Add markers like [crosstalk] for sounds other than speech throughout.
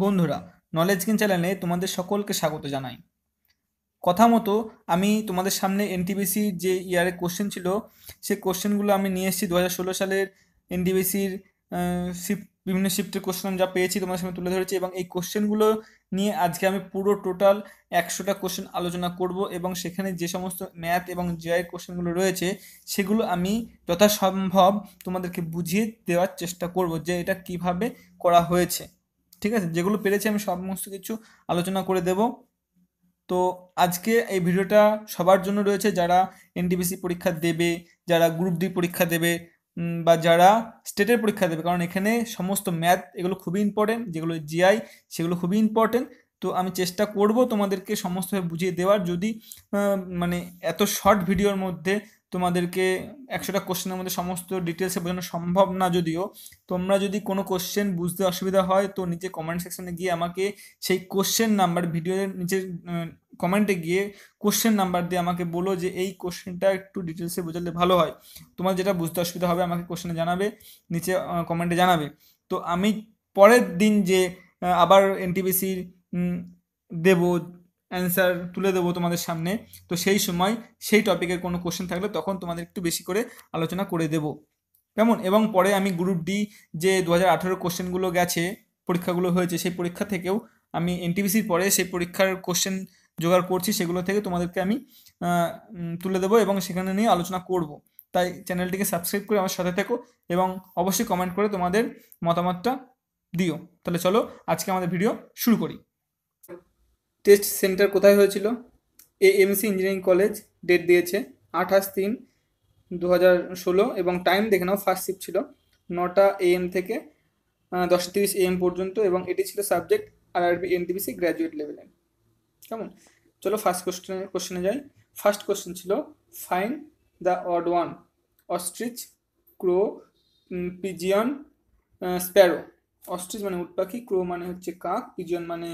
বন্ধুরা নলেজ কিন চ্যানেলে তোমাদের সকলকে স্বাগত জানাই কথা মতো আমি তোমাদের সামনে এনটিবিসির যে ইয়ারের কোশ্চেন ছিল সেই কোশ্চেনগুলো আমি নিয়ে এসেছি দু হাজার ষোলো সালের এনটিবিসির শিফট বিভিন্ন শিফটের কোশ্চেন আমি যা পেয়েছি তোমাদের সামনে তুলে ধরেছি এবং এই কোশ্চেনগুলো নিয়ে আজকে আমি পুরো টোটাল একশোটা কোশ্চেন আলোচনা করব এবং সেখানে যে সমস্ত ম্যাথ এবং জিআই কোশ্চেনগুলো রয়েছে সেগুলো আমি যথাসম্ভব তোমাদেরকে বুঝিয়ে দেওয়ার চেষ্টা করব যে এটা কিভাবে করা হয়েছে ঠিক আছে যেগুলো পেরেছি আমি সমস্ত কিছু আলোচনা করে দেব তো আজকে এই ভিডিওটা সবার জন্য রয়েছে যারা এনটিপিসি পরীক্ষা দেবে যারা গ্রুপ ডি পরীক্ষা দেবে বা যারা স্টেটের পরীক্ষা দেবে কারণ এখানে সমস্ত ম্যাথ এগুলো খুবই ইম্পর্টেন্ট যেগুলো জিআই সেগুলো খুবই ইম্পর্টেন্ট তো আমি চেষ্টা করব তোমাদেরকে সমস্তভাবে বুঝিয়ে দেওয়ার যদি মানে এত শর্ট ভিডিওর মধ্যে তোমাদেরকে একশোটা কোশ্চেনের মধ্যে সমস্ত ডিটেলসে বোঝানো সম্ভব না যদিও তোমরা যদি কোনো কোশ্চেন বুঝতে অসুবিধা হয় তো নিচে কমেন্ট সেকশনে গিয়ে আমাকে সেই কোশ্চেন নাম্বার ভিডিওর নিচে কমেন্টে গিয়ে কোশ্চেন নাম্বার দিয়ে আমাকে বলো যে এই কোশ্চেনটা একটু ডিটেলসে বোঝালে ভালো হয় তোমার যেটা বুঝতে অসুবিধা হবে আমাকে কোশ্চেনে জানাবে নিচে কমেন্টে জানাবে তো আমি পরের দিন যে আবার এনটিবিসির দেব অ্যান্সার তুলে দেবো তোমাদের সামনে তো সেই সময় সেই টপিকের কোনো কোশ্চেন থাকলে তখন তোমাদের একটু বেশি করে আলোচনা করে দেব কেমন এবং পরে আমি গ্রুপ ডি যে দু হাজার আঠেরো কোশ্চেনগুলো গেছে পরীক্ষাগুলো হয়েছে সেই পরীক্ষা থেকেও আমি এনটিভিসির পরে সেই পরীক্ষার কোশ্চেন জোগাড় করছি সেগুলো থেকে তোমাদেরকে আমি তুলে দেবো এবং সেখানে নিয়ে আলোচনা করব তাই চ্যানেলটিকে সাবস্ক্রাইব করে আমার সাথে থেকো এবং অবশ্যই কমেন্ট করে তোমাদের মতামতটা দিও তাহলে চলো আজকে আমাদের ভিডিও শুরু করি টেস্ট সেন্টার কোথায় হয়েছিল A MC engineering college date দিয়েছে আঠাশ তিন দু হাজার ষোলো এবং টাইম দেখে নাও ফার্স্ট শিফট ছিল নটা এ এম থেকে দশটা তিরিশ এএম পর্যন্ত এবং এটি ছিল সাবজেক্ট আর আরবি এনটিবিসি গ্র্যাজুয়েট লেভেলের কেমন চলো ফার্স্ট কোশ্চেন কোশ্চেনে যাই ফার্স্ট কোশ্চেন ছিল find the odd one ostrich crow pigeon sparrow ostrich মানে উট পাখি ক্রো মানে হচ্ছে কাক পিজিয়ন মানে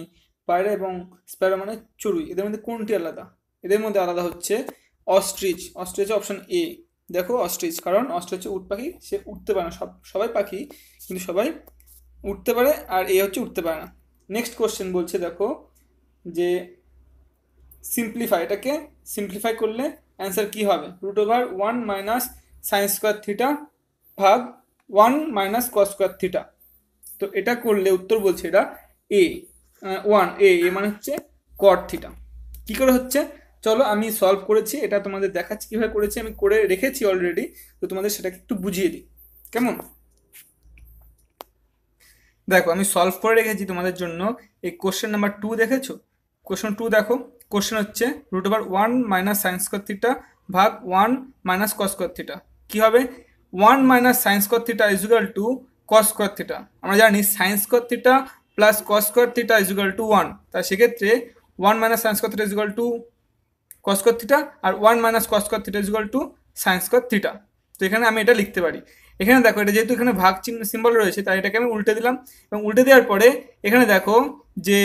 পায়রা এবং স্প্যারো মানে চড়ুই এদের মধ্যে কোনটি আলাদা এদের মধ্যে আলাদা হচ্ছে অস্ট্রিচ অস্ট্রিচ অপশন এ দেখো অস্ট্রিচ কারণ অস্ট্রিচ উট পাখি সে উঠতে পারে না সব সবাই পাখি কিন্তু সবাই উঠতে পারে আর এ হচ্ছে উঠতে পারে না নেক্সট কোশ্চেন বলছে দেখো যে সিম্পলিফাই এটাকে সিম্পলিফাই করলে অ্যান্সার কী হবে root over one minus sine square theta ভাগ one minus cos square theta তো এটা করলে উত্তর বলছে এটা এ ওয়ান এ এ মানে হচ্ছে কট থিটা কী করে হচ্ছে চলো আমি সলভ করেছি এটা তোমাদের দেখাচ্ছি কীভাবে করেছি আমি করে রেখেছি অলরেডি তো তোমাদের সেটাকে একটু বুঝিয়ে দিই কেমন দেখো আমি সলভ করে রেখেছি তোমাদের জন্য এই কোশ্চেন নাম্বার টু দেখেছো কোশ্চেন টু দেখো কোশ্চেন হচ্ছে root over one minus sine theta ভাগ ওয়ান মাইনাস কস থিটা কী হবে one minus sine theta equal to cos theta আমরা জানি sine theta plus cos square theta equal to one তা সেক্ষেত্রে one minus sine square theta equal to cos theta আর one minus cos theta theta equal to sine square theta তো এখানে আমি এটা লিখতে পারি এখানে দেখো এটা যেহেতু এখানে ভাগ চিহ্ন সিম্বল রয়েছে তাই এটাকে আমি উল্টে দিলাম এবং উল্টে দেওয়ার পরে এখানে দেখো যে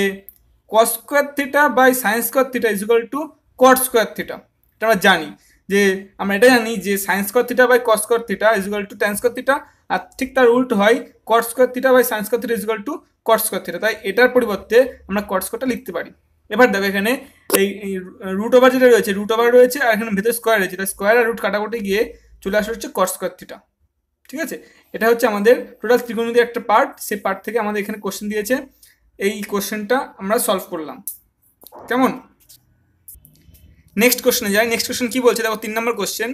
cos square theta by sine square square theta equal to cot square theta এটা আমরা জানি যে আমরা এটা জানি যে sine square theta by cos theta theta equal to tan square theta আর ঠিক তার উল্টো হয় cot square theta by sine square theta equal to cot square theta তাই এটার পরিবর্তে আমরা কট স্কোয়ারটা লিখতে পারি এবার দেখো এখানে এই রুট ওভার যেটা রয়েছে রুট ওভার রয়েছে আর এখানে ভেতরে স্কোয়ার রয়েছে তাই স্কোয়ার আর রুট কাটাকুটি গিয়ে চলে আসা হচ্ছে কট স্কোয়ার থিটা ঠিক আছে এটা হচ্ছে আমাদের টোটাল ত্রিকোণমিতি একটা পার্ট সেই পার্ট থেকে আমাদের এখানে কোশ্চেন দিয়েছে এই কোশ্চেনটা আমরা সলভ করলাম কেমন নেক্সট কোশ্চেনে যাই নেক্সট কোশ্চেন কী বলছে দেখো তিন নম্বর কোশ্চেন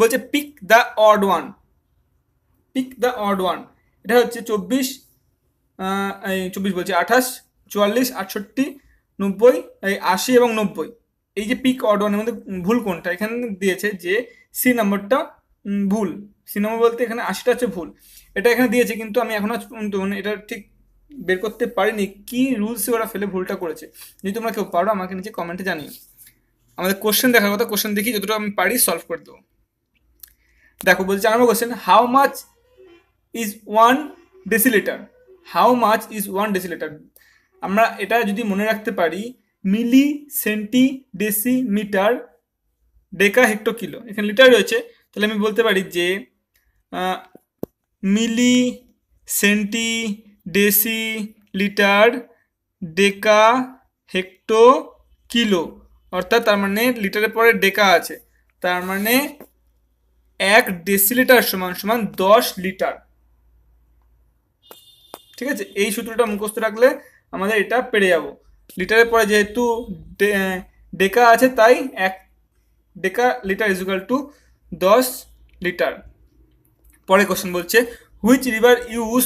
বলছে pick the odd one pick the odd one এটা হচ্ছে চব্বিশ এই চব্বিশ বলছি আঠাশ চুয়াল্লিশ আটষট্টি নব্বই এই আশি এবং নব্বই এই যে পিক অর্ডারের মধ্যে ভুল কোনটা এখানে দিয়েছে যে সি নাম্বারটা ভুল সি নাম্বার বলতে এখানে আশিটা হচ্ছে ভুল এটা এখানে দিয়েছে কিন্তু আমি এখনও মানে এটা ঠিক বের করতে পারিনি কি রুলস ওরা ফেলে ভুলটা করেছে যদি তোমরা কেউ পারো আমাকে নিচে কমেন্টে জানিও আমাদের কোশ্চেন দেখার কথা কোশ্চেন দেখি যতটা আমি পারি সলভ করে দেবো দেখো বলছি আমার question how much is one decilitre how much is one decilitre আমরা এটা যদি মনে রাখতে পারি milli centi deci metre deca hecto kilo এখানে লিটার রয়েছে তাহলে আমি বলতে পারি যে milli centi deci litre deca hecto kilo অর্থাৎ তার মানে লিটারের পরে ডেকা আছে তার মানে এক ডেসিলিটার সমান সমান দশ লিটার ঠিক আছে এই সূত্রটা মুখস্থ রাখলে আমাদের এটা পেরে যাব লিটারের পরে যেহেতু ডেকা আছে তাই এক ডেকা লিটার ইজুকাল টু দশ লিটার পরে কোশ্চেন বলছে which river use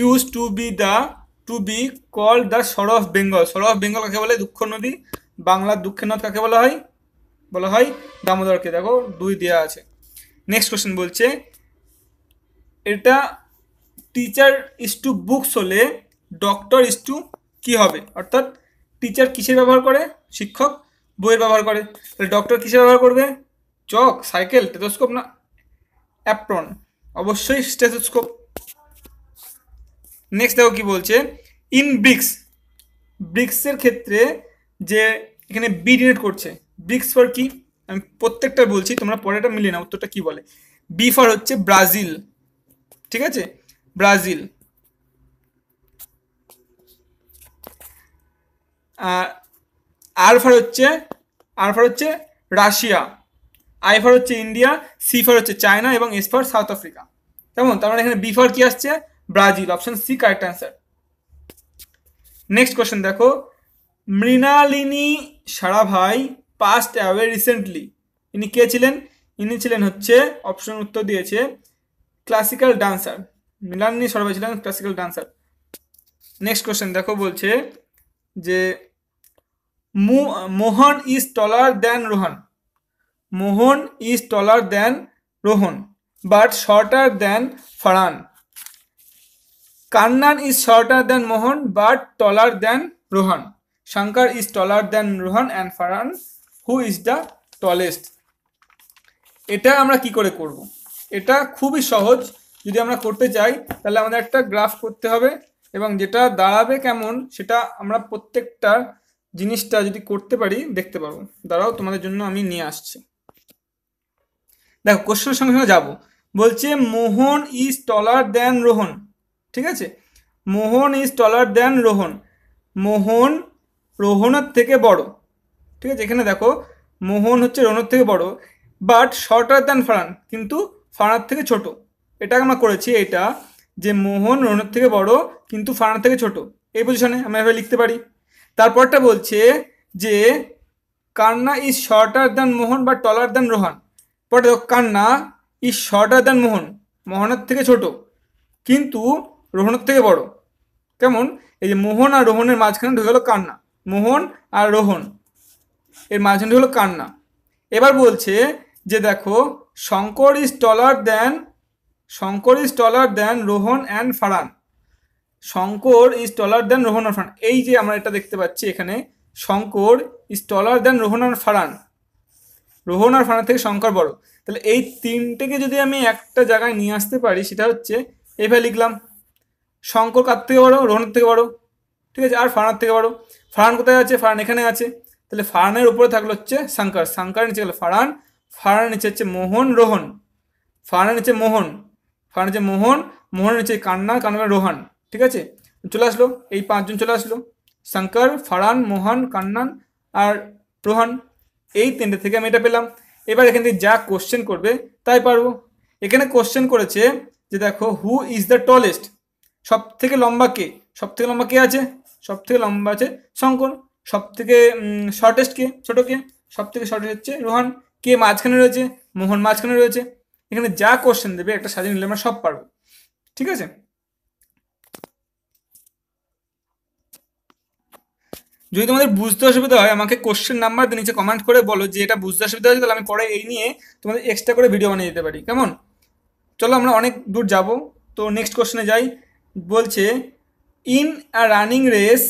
use to be the to be called the sorrow of Bengal sorrow of Bengal কাকে বলে দুঃখ নদী বাংলার দুঃখের নদ কাকে বলা হয় বলা হয় দামোদরকে দেখো দুই দেওয়া আছে নেক্সট কোশ্চেন বলছে এটা টিচার ইস টু বুকস হলে ডক্টর ইস টু কী হবে অর্থাৎ টিচার কিসের ব্যবহার করে শিক্ষক বইয়ের ব্যবহার করে তাহলে ডক্টর কিসের ব্যবহার করবে চক সাইকেল টেথোস্কোপ না অ্যাপ্রন অবশ্যই স্টেথোস্কোপ নেক্সট দেখো কি বলছে ইন ব্রিক্স ব্রিক্সের ক্ষেত্রে যে এখানে বি ডিনেট করছে ব্রিক্স ফর কি আমি প্রত্যেকটা বলছি তোমরা পরেটা মিলিয়ে না উত্তরটা কি বলে বি ফর হচ্ছে ব্রাজিল ঠিক আছে ব্রাজিল আলফার হচ্ছে আলফার হচ্ছে রাশিয়া আইফার হচ্ছে ইন্ডিয়া সিফার হচ্ছে চায়না এবং এসফার সাউথ আফ্রিকা তেমন তার মানে এখানে বিফার কি আসছে Brazil option C correct answer next question দেখো Mrinalini Sarabhai passed away recently ইনি কে ছিলেন ইনি ছিলেন হচ্ছে অপশন উত্তর দিয়েছে ক্লাসিক্যাল ডান্সার মিলাননি সরবাই ছিলেন ক্লাসিক্যাল ডান্সার নেক্সট কোয়েশ্চেন দেখো বলছে যে Mohan is taller than Rohan Mohan is taller than Rohan but shorter than Farhan Kannan is shorter than Mohan but taller than Rohan Shankar is taller than Rohan and Farhan who is the tallest এটা আমরা কি করে করব এটা খুবই সহজ যদি আমরা করতে চাই তাহলে আমাদের একটা গ্রাফ করতে হবে এবং যেটা দাঁড়াবে কেমন সেটা আমরা প্রত্যেকটা জিনিসটা যদি করতে পারি দেখতে পারবো দাঁড়াও তোমাদের জন্য আমি নিয়ে আসছি দেখো কোশ্চেনের সঙ্গে সঙ্গে যাবো বলছে মোহন ইজ টলার দেন রোহন ঠিক আছে মোহন ইজ টলার দেন রোহন মোহন রোহনের থেকে বড় ঠিক আছে এখানে দেখো মোহন হচ্ছে রোহনের থেকে বড় বাট শর্টার দেন ফারান কিন্তু ফারার থেকে ছোটো এটা আমরা করেছি এটা যে মোহন রনক থেকে বড় কিন্তু ফারহান থেকে ছোট এই পজিশনে আমি এভাবে লিখতে পারি তারপরটা বলছে যে কান্না ইজ শর্টার দ্যান মোহন বা টলার দ্যান রোহান পরে দেখো কান্না ইজ শর্টার দ্যান মোহন মোহনের থেকে ছোট কিন্তু রোহনের থেকে বড় কেমন এই যে মোহন আর রোহনের মাঝখানে ঢুকে গেলো কান্না মোহন আর রোহন এর মাঝখানে ঢুকে কান্না এবার বলছে যে দেখো Shankar is taller than Shankar is taller than Rohan and Farhan Shankar is taller than Rohan আর ফারান এই যে আমরা এটা দেখতে পাচ্ছি এখানে Shankar is taller than Rohan আর ফারান রোহন আর ফারান থেকে শঙ্কর বড় তাহলে এই তিনটেকে যদি আমি একটা জায়গায় নিয়ে আসতে পারি সেটা হচ্ছে এভাবে লিখলাম শঙ্কর কার থেকে বড় রোহনের থেকে বড় ঠিক আছে আর ফারানার থেকে বড় ফারান কোথায় আছে ফারান এখানে আছে তাহলে ফারানের উপরে থাকলো হচ্ছে শঙ্কর সাঙ্কার নিচে গেল ফারান ফারানের নিচে হচ্ছে মোহন রোহন ফারানের নিচে মোহন কারণ হচ্ছে মোহন মোহন হচ্ছে কান্না কান্না মানে রোহান ঠিক আছে চলে আসলো এই পাঁচজন চলে আসলো শঙ্কর ফারান মোহন কান্নান আর রোহান এই তিনটে থেকে আমি এটা পেলাম এবার এখান থেকে যা কোশ্চেন করবে তাই পারবো এখানে কোশ্চেন করেছে যে দেখো হু ইজ দ্য টলেস্ট সব থেকে লম্বা কে সব থেকে লম্বা কে আছে সব থেকে লম্বা আছে শঙ্কর সব থেকে শর্টেস্ট কে ছোটো কে সব থেকে শর্টেস্ট হচ্ছে রোহান কে মাঝখানে রয়েছে মোহন মাঝখানে রয়েছে এখানে যা কোশ্চেন দেবে একটা স্বাধীন নিলে আমরা সব পারবো ঠিক আছে যদি তোমাদের বুঝতে অসুবিধা হয় আমাকে কোশ্চেন নাম্বার নিচে কমেন্ট করে বলো যে এটা বুঝতে অসুবিধা হয়েছে তাহলে আমি পরে এই নিয়ে তোমাদের এক্সট্রা করে ভিডিও বানিয়ে দিতে পারি কেমন চলো আমরা অনেক দূর যাব তো নেক্সট কোশ্চেনে যাই বলছে in a running race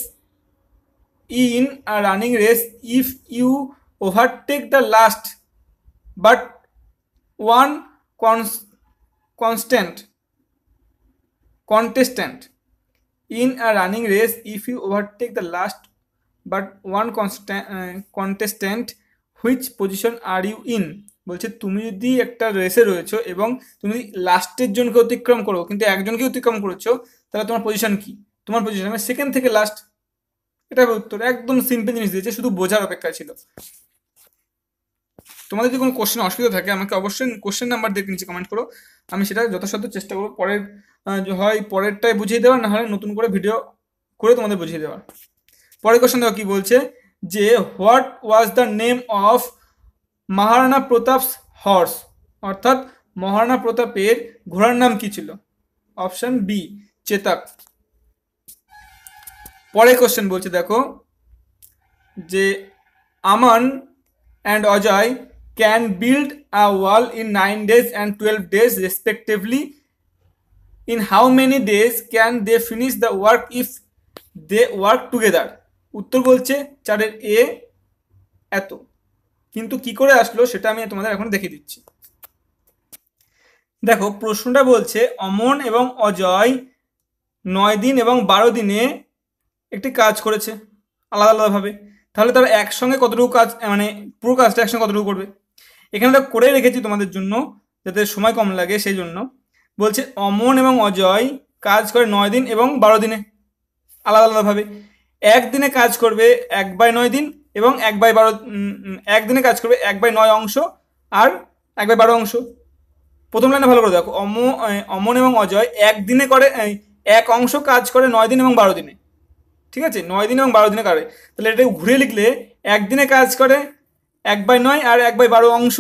in a running race if you overtake the last but one cons constant contestant in a running race if you overtake the last but one contestant which position are you in বলছে তুমি যদি একটা রেসে রয়েছো এবং তুমি লাস্টের জনকে অতিক্রম করো কিন্তু একজনকে অতিক্রম করেছো তাহলে তোমার পজিশন কি তোমার পজিশন মানে সেকেন্ড থেকে লাস্ট এটা উত্তর একদম সিম্পল জিনিস দিয়েছে শুধু বোঝার অপেক্ষা ছিল তোমাদের যদি কোনো কোশ্চেন অসুবিধা থাকে আমাকে অবশ্যই কোশ্চেন নাম্বার দিয়ে নিচে কমেন্ট করো আমি সেটা যথাসাধ্য চেষ্টা করবো পরের হয় পরেরটাই বুঝিয়ে দেওয়ার না হলে নতুন করে ভিডিও করে তোমাদের বুঝিয়ে দেওয়ার পরের কোশ্চেন দেখো কী বলছে যে what was the name of Maharana Pratap's horse অর্থাৎ মহারানা প্রতাপের ঘোড়ার নাম কি ছিল অপশান বি চেতাক পরের কোশ্চেন বলছে দেখো যে Aman and Ajay can build a wall in 9 days and 12 days respectively in how many days can they finish the work if they work together উত্তর বলছে চারের এ এত কিন্তু কি করে আসলো সেটা আমি তোমাদের এখন দেখিয়ে দিচ্ছি দেখো প্রশ্নটা বলছে অমন এবং অজয় নয় দিন এবং বারো দিনে একটি কাজ করেছে আলাদা আলাদাভাবে তাহলে তারা একসঙ্গে কতটুকু কাজ মানে পুরো কাজটা একসঙ্গে কতটুকু করবে এখানে এটা করে রেখেছি তোমাদের জন্য যাতে সময় কম লাগে সেই জন্য বলছে অমন এবং অজয় কাজ করে নয় দিন এবং বারো দিনে আলাদা আলাদাভাবে একদিনে কাজ করবে এক বাই নয় দিন এবং এক বাই বারো একদিনে কাজ করবে এক বাই নয় অংশ আর এক বাই বারো অংশ প্রথম লাইনে ভালো করে দেখো অম অমন এবং অজয় একদিনে করে এক অংশ কাজ করে নয় দিন এবং বারো দিনে ঠিক আছে নয় দিন এবং বারো দিনে করে তাহলে এটা ঘুরে লিখলে একদিনে কাজ করে এক বাই নয় আর এক বাই বারো অংশ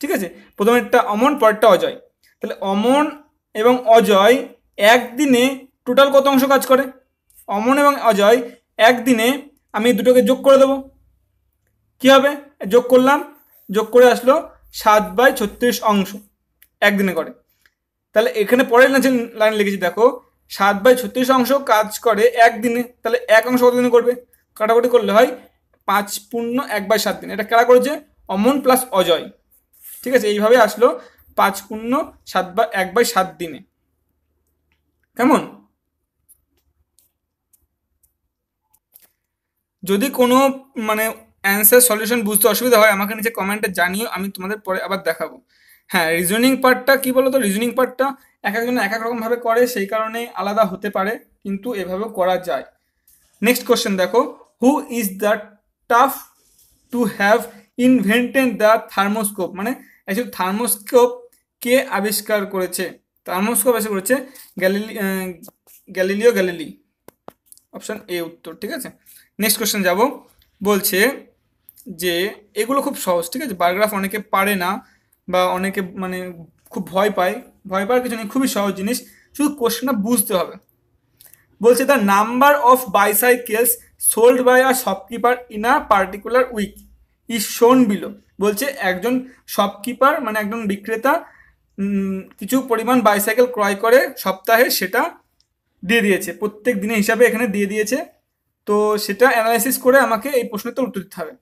ঠিক আছে প্রথমে একটা অমন পরেরটা অজয় তাহলে অমন এবং অজয় একদিনে টোটাল কত অংশ কাজ করে অমন এবং অজয় একদিনে আমি দুটোকে যোগ করে দেবো কী হবে যোগ করলাম যোগ করে আসলো সাত বাই ছত্রিশ অংশ একদিনে করে তাহলে এখানে পরের লাইন লাইন লিখেছি দেখো সাত বাই ছত্রিশ অংশ কাজ করে একদিনে তাহলে এক অংশ কতদিনে করবে কাটাকুটি করলে হয় পাঁচ পূর্ণ এক বাই সাত দিন এটা খেলা করেছে অমন প্লাস অজয় ঠিক আছে এইভাবে আসলো পাঁচ পূর্ণ সাত বা এক বাই সাত দিনে কেমন যদি কোনো মানে অ্যান্সার সলিউশন বুঝতে অসুবিধা হয় আমাকে নিচে কমেন্টে জানিও আমি তোমাদের পরে আবার দেখাবো হ্যাঁ রিজনিং পার্টটা কি বলতো রিজনিং পার্টটা এক একজন এক এক রকমভাবে করে সেই কারণে আলাদা হতে পারে কিন্তু এভাবেও করা যায় নেক্সট কোশ্চেন দেখো who is the thought to have invented the thermoscope মানে অ্যাকচুয়ালি থার্মোস্কোপ কে আবিষ্কার করেছে থার্মোস্কোপ এসে করেছে Galilei Galileo Galilei option A উত্তর ঠিক আছে নেক্সট কোয়েশ্চেন যাব বলছে যে এগুলো খুব সহজ ঠিক আছে বায়োগ্রাফ অনেকে পারে না বা অনেকে মানে খুব ভয় পায় ভয় পাওয়ার কিছু নেই খুবই সহজ জিনিস শুধু কোশ্চেনটা বুঝতে হবে বলছে the number of bicycles sold by a shopkeeper in a particular week is shown below বলছে একজন শপকিপার মানে একজন বিক্রেতা কিছু পরিমাণ বাইসাইকেল ক্রয় করে সপ্তাহে সেটা দিয়ে দিয়েছে প্রত্যেক দিনে হিসাবে এখানে দিয়ে দিয়েছে তো সেটা অ্যানালাইসিস করে আমাকে এই প্রশ্নের তো উত্তর দিতে হবে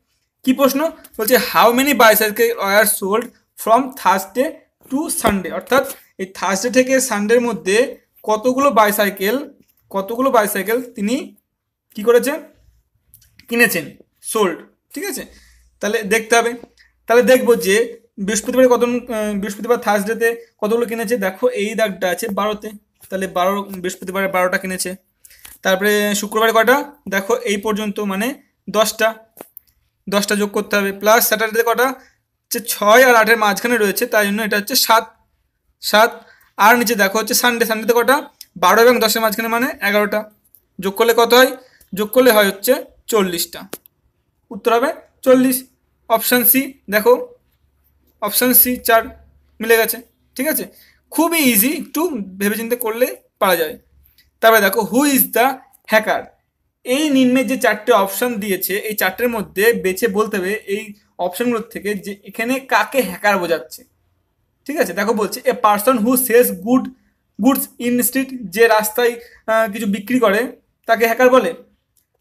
কী প্রশ্ন বলছে how many bicycle are sold from Thursday to Sunday অর্থাৎ এই থার্সডে থেকে সানডের মধ্যে কতগুলো বাইসাইকেল কতগুলো বাইসাইকেল তিনি কি করেছে কিনেছেন সোল্ড ঠিক আছে তাহলে দেখতে হবে তাহলে দেখবো যে বৃহস্পতিবার কত বৃহস্পতিবার থার্সডেতে কতগুলো কিনেছে দেখো এই দাগটা আছে বারোতে তাহলে বারো বৃহস্পতিবারে বারোটা কিনেছে তারপরে শুক্রবারে কটা দেখো এই পর্যন্ত মানে দশটা দশটা যোগ করতে হবে প্লাস স্যাটারডেতে কটা হচ্ছে ছয় আর আটের মাঝখানে রয়েছে তাই জন্য এটা হচ্ছে সাত সাত আর নিচে দেখো হচ্ছে সানডে সানডেতে কটা বারো এবং দশের মাঝখানে মানে এগারোটা যোগ করলে কত হয় যোগ করলে হয় হচ্ছে চল্লিশটা উত্তর হবে চল্লিশ অপশান সি দেখো অপশান সি চার মিলে গেছে ঠিক আছে খুবই ইজি একটু ভেবেচিন্তে করলে পারা যাবে তারপরে দেখো হু ইজ দ্য হ্যাকার এই নিম্নে যে চারটে অপশান দিয়েছে এই চারটের মধ্যে বেছে বলতে হবে এই অপশানগুলোর থেকে যে এখানে কাকে হ্যাকার বোঝাচ্ছে ঠিক আছে দেখো বলছে a person who sells good goods in street যে রাস্তায় কিছু বিক্রি করে তাকে হ্যাকার বলে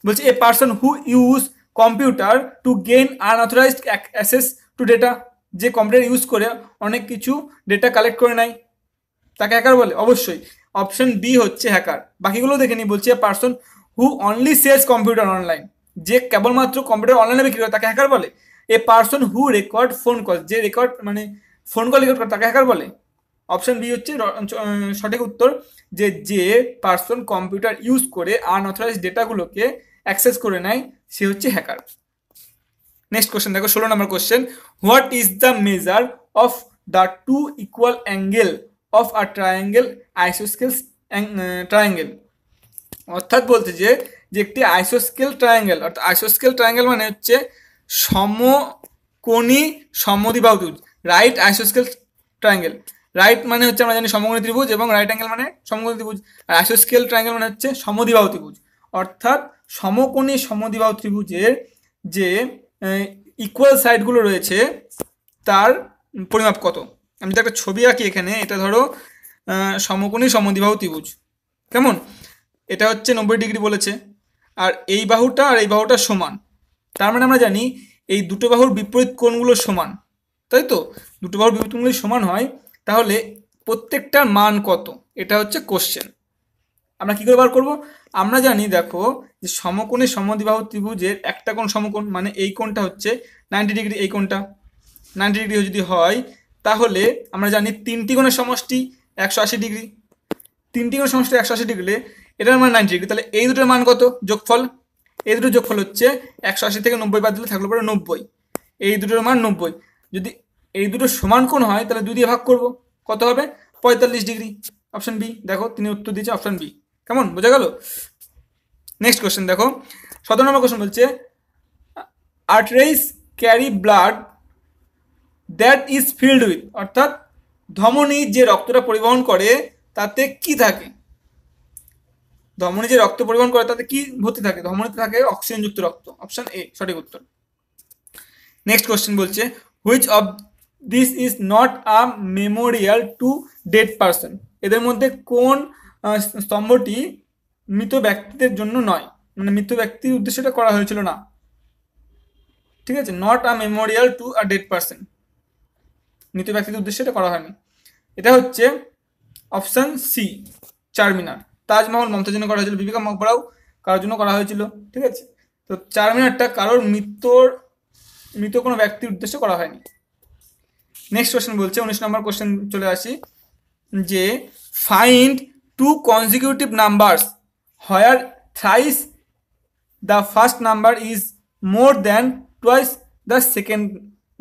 বলছে a person who use computer to gain unauthorised access to data যে কম্পিউটার ইউজ করে অনেক কিছু ডেটা কালেক্ট করে নেয় তাকে হ্যাকার বলে অবশ্যই অপশন বি হচ্ছে হ্যাকার বাকিগুলো দেখে নি বলছে person who only sells computer online যে কেবলমাত্র কম্পিউটার অনলাইনে বিক্রি করে তাকে হ্যাকার বলে a person who record phone call যে রেকর্ড মানে ফোন কল রেকর্ড করে তাকে হ্যাকার বলে অপশন বি হচ্ছে সঠিক উত্তর যে যে পার্সন কম্পিউটার ইউজ করে আনঅথরাইজ ডেটাগুলোকে অ্যাক্সেস করে নেয় সে হচ্ছে হ্যাকার নেক্সট কোশ্চেন দেখো ষোলো নম্বর question what is the measure of the two equal angle of a triangle আইসোস্কেল ট্রায়াঙ্গেল অর্থাৎ বলতে যে যে একটি আইসোস্কেল ট্রায়াঙ্গেল অর্থাৎ আইসোস্কেল ট্রায়াঙ্গেল মানে হচ্ছে সমকোণী সমদ্বিবাহু ত্রিভুজ রাইট আইসোস্কেল ট্রায়াঙ্গেল রাইট মানে হচ্ছে আমরা জানি সমগণী ত্রিভুজ এবং রাইট অ্যাঙ্গেল মানে সমগণী ত্রিভুজ আর আইসোস্কেল ট্রায়াঙ্গেল মানে হচ্ছে সমদ্বিবাহু ত্রিভুজ অর্থাৎ সমকোণী সমদ্বিবাহু ত্রিভুজের যে ইকুয়াল সাইডগুলো রয়েছে তার পরিমাপ কত আমি তো একটা ছবি আঁকি এখানে এটা ধরো সমকোণী সমদ্বিবাহু ত্রিভুজ কেমন এটা হচ্ছে নব্বই ডিগ্রি বলেছে আর এই বাহুটা আর এই বাহুটা সমান তার মানে আমরা জানি এই দুটো বাহুর বিপরীত কোণগুলো সমান তাই তো দুটো বাহুর বিপরীত কোণগুলি সমান হয় তাহলে প্রত্যেকটার মান কত এটা হচ্ছে কোশ্চেন আমরা কী করে বার করব আমরা জানি দেখো যে সমকোণে সমদ্বিবাহু ত্রিভুজের একটা কোণ সমকোণ মানে এই কোণটা হচ্ছে নাইনটি ডিগ্রি এই কোণটা নাইনটি ডিগ্রি যদি হয় তাহলে আমরা জানি তিনটি কোণের সমষ্টি একশো আশি ডিগ্রি তিনটি কোণের সমষ্টি একশো আশি ডিগ্রি এটার মান নাইনটি ডিগ্রি তাহলে এই দুটোর মান কত যোগফল এই দুটো যোগফল হচ্ছে একশো আশি থেকে নব্বই বাদ দিলে থাকলো পরে নব্বই এই দুটোর মান নব্বই যদি এই দুটো সমান কোণ হয় তাহলে দুই দিয়ে ভাগ করব কত হবে পঁয়তাল্লিশ ডিগ্রি অপশন বি দেখো তিনি উত্তর দিয়েছে অপশন বি কেমন বোঝা গেল নেক্সট কোয়েশ্চেন দেখো সতেরো নম্বর কোয়েশ্চেন বলছে arteries carry blood that is filled with অর্থাৎ ধমনী যে রক্তটা পরিবহন করে তাতে কি থাকে ধমনী যে রক্ত পরিবহন করে তাতে কি ভর্তি থাকে ধমনীতে থাকে অক্সিজেনযুক্ত রক্ত অপশন এ সঠিক উত্তর নেক্সট কোয়েশ্চেন বলছে which of this is not a memorial to dead person এদের মধ্যে কোন স্তম্ভটি মৃত ব্যক্তিদের জন্য নয় মানে মৃত ব্যক্তির উদ্দেশ্যটা করা হয়েছিল না ঠিক আছে not a memorial to a dead person মৃত ব্যক্তিদের উদ্দেশ্যটা করা হয়নি এটা হচ্ছে অপশান সি চারমিনার তাজমহল মমতার জন্য করা হয়েছিল বিবেকা মকবরাও কারোর জন্য করা হয়েছিল ঠিক আছে তো চারমিনারটা কারোর মৃত্যুর মৃত কোনো ব্যক্তির উদ্দেশ্যে করা হয়নি নেক্সট কোয়েশ্চেন বলছে উনিশ নম্বর কোয়েশ্চেন চলে আসি যে find two consecutive numbers where thrice the first number is more than twice the second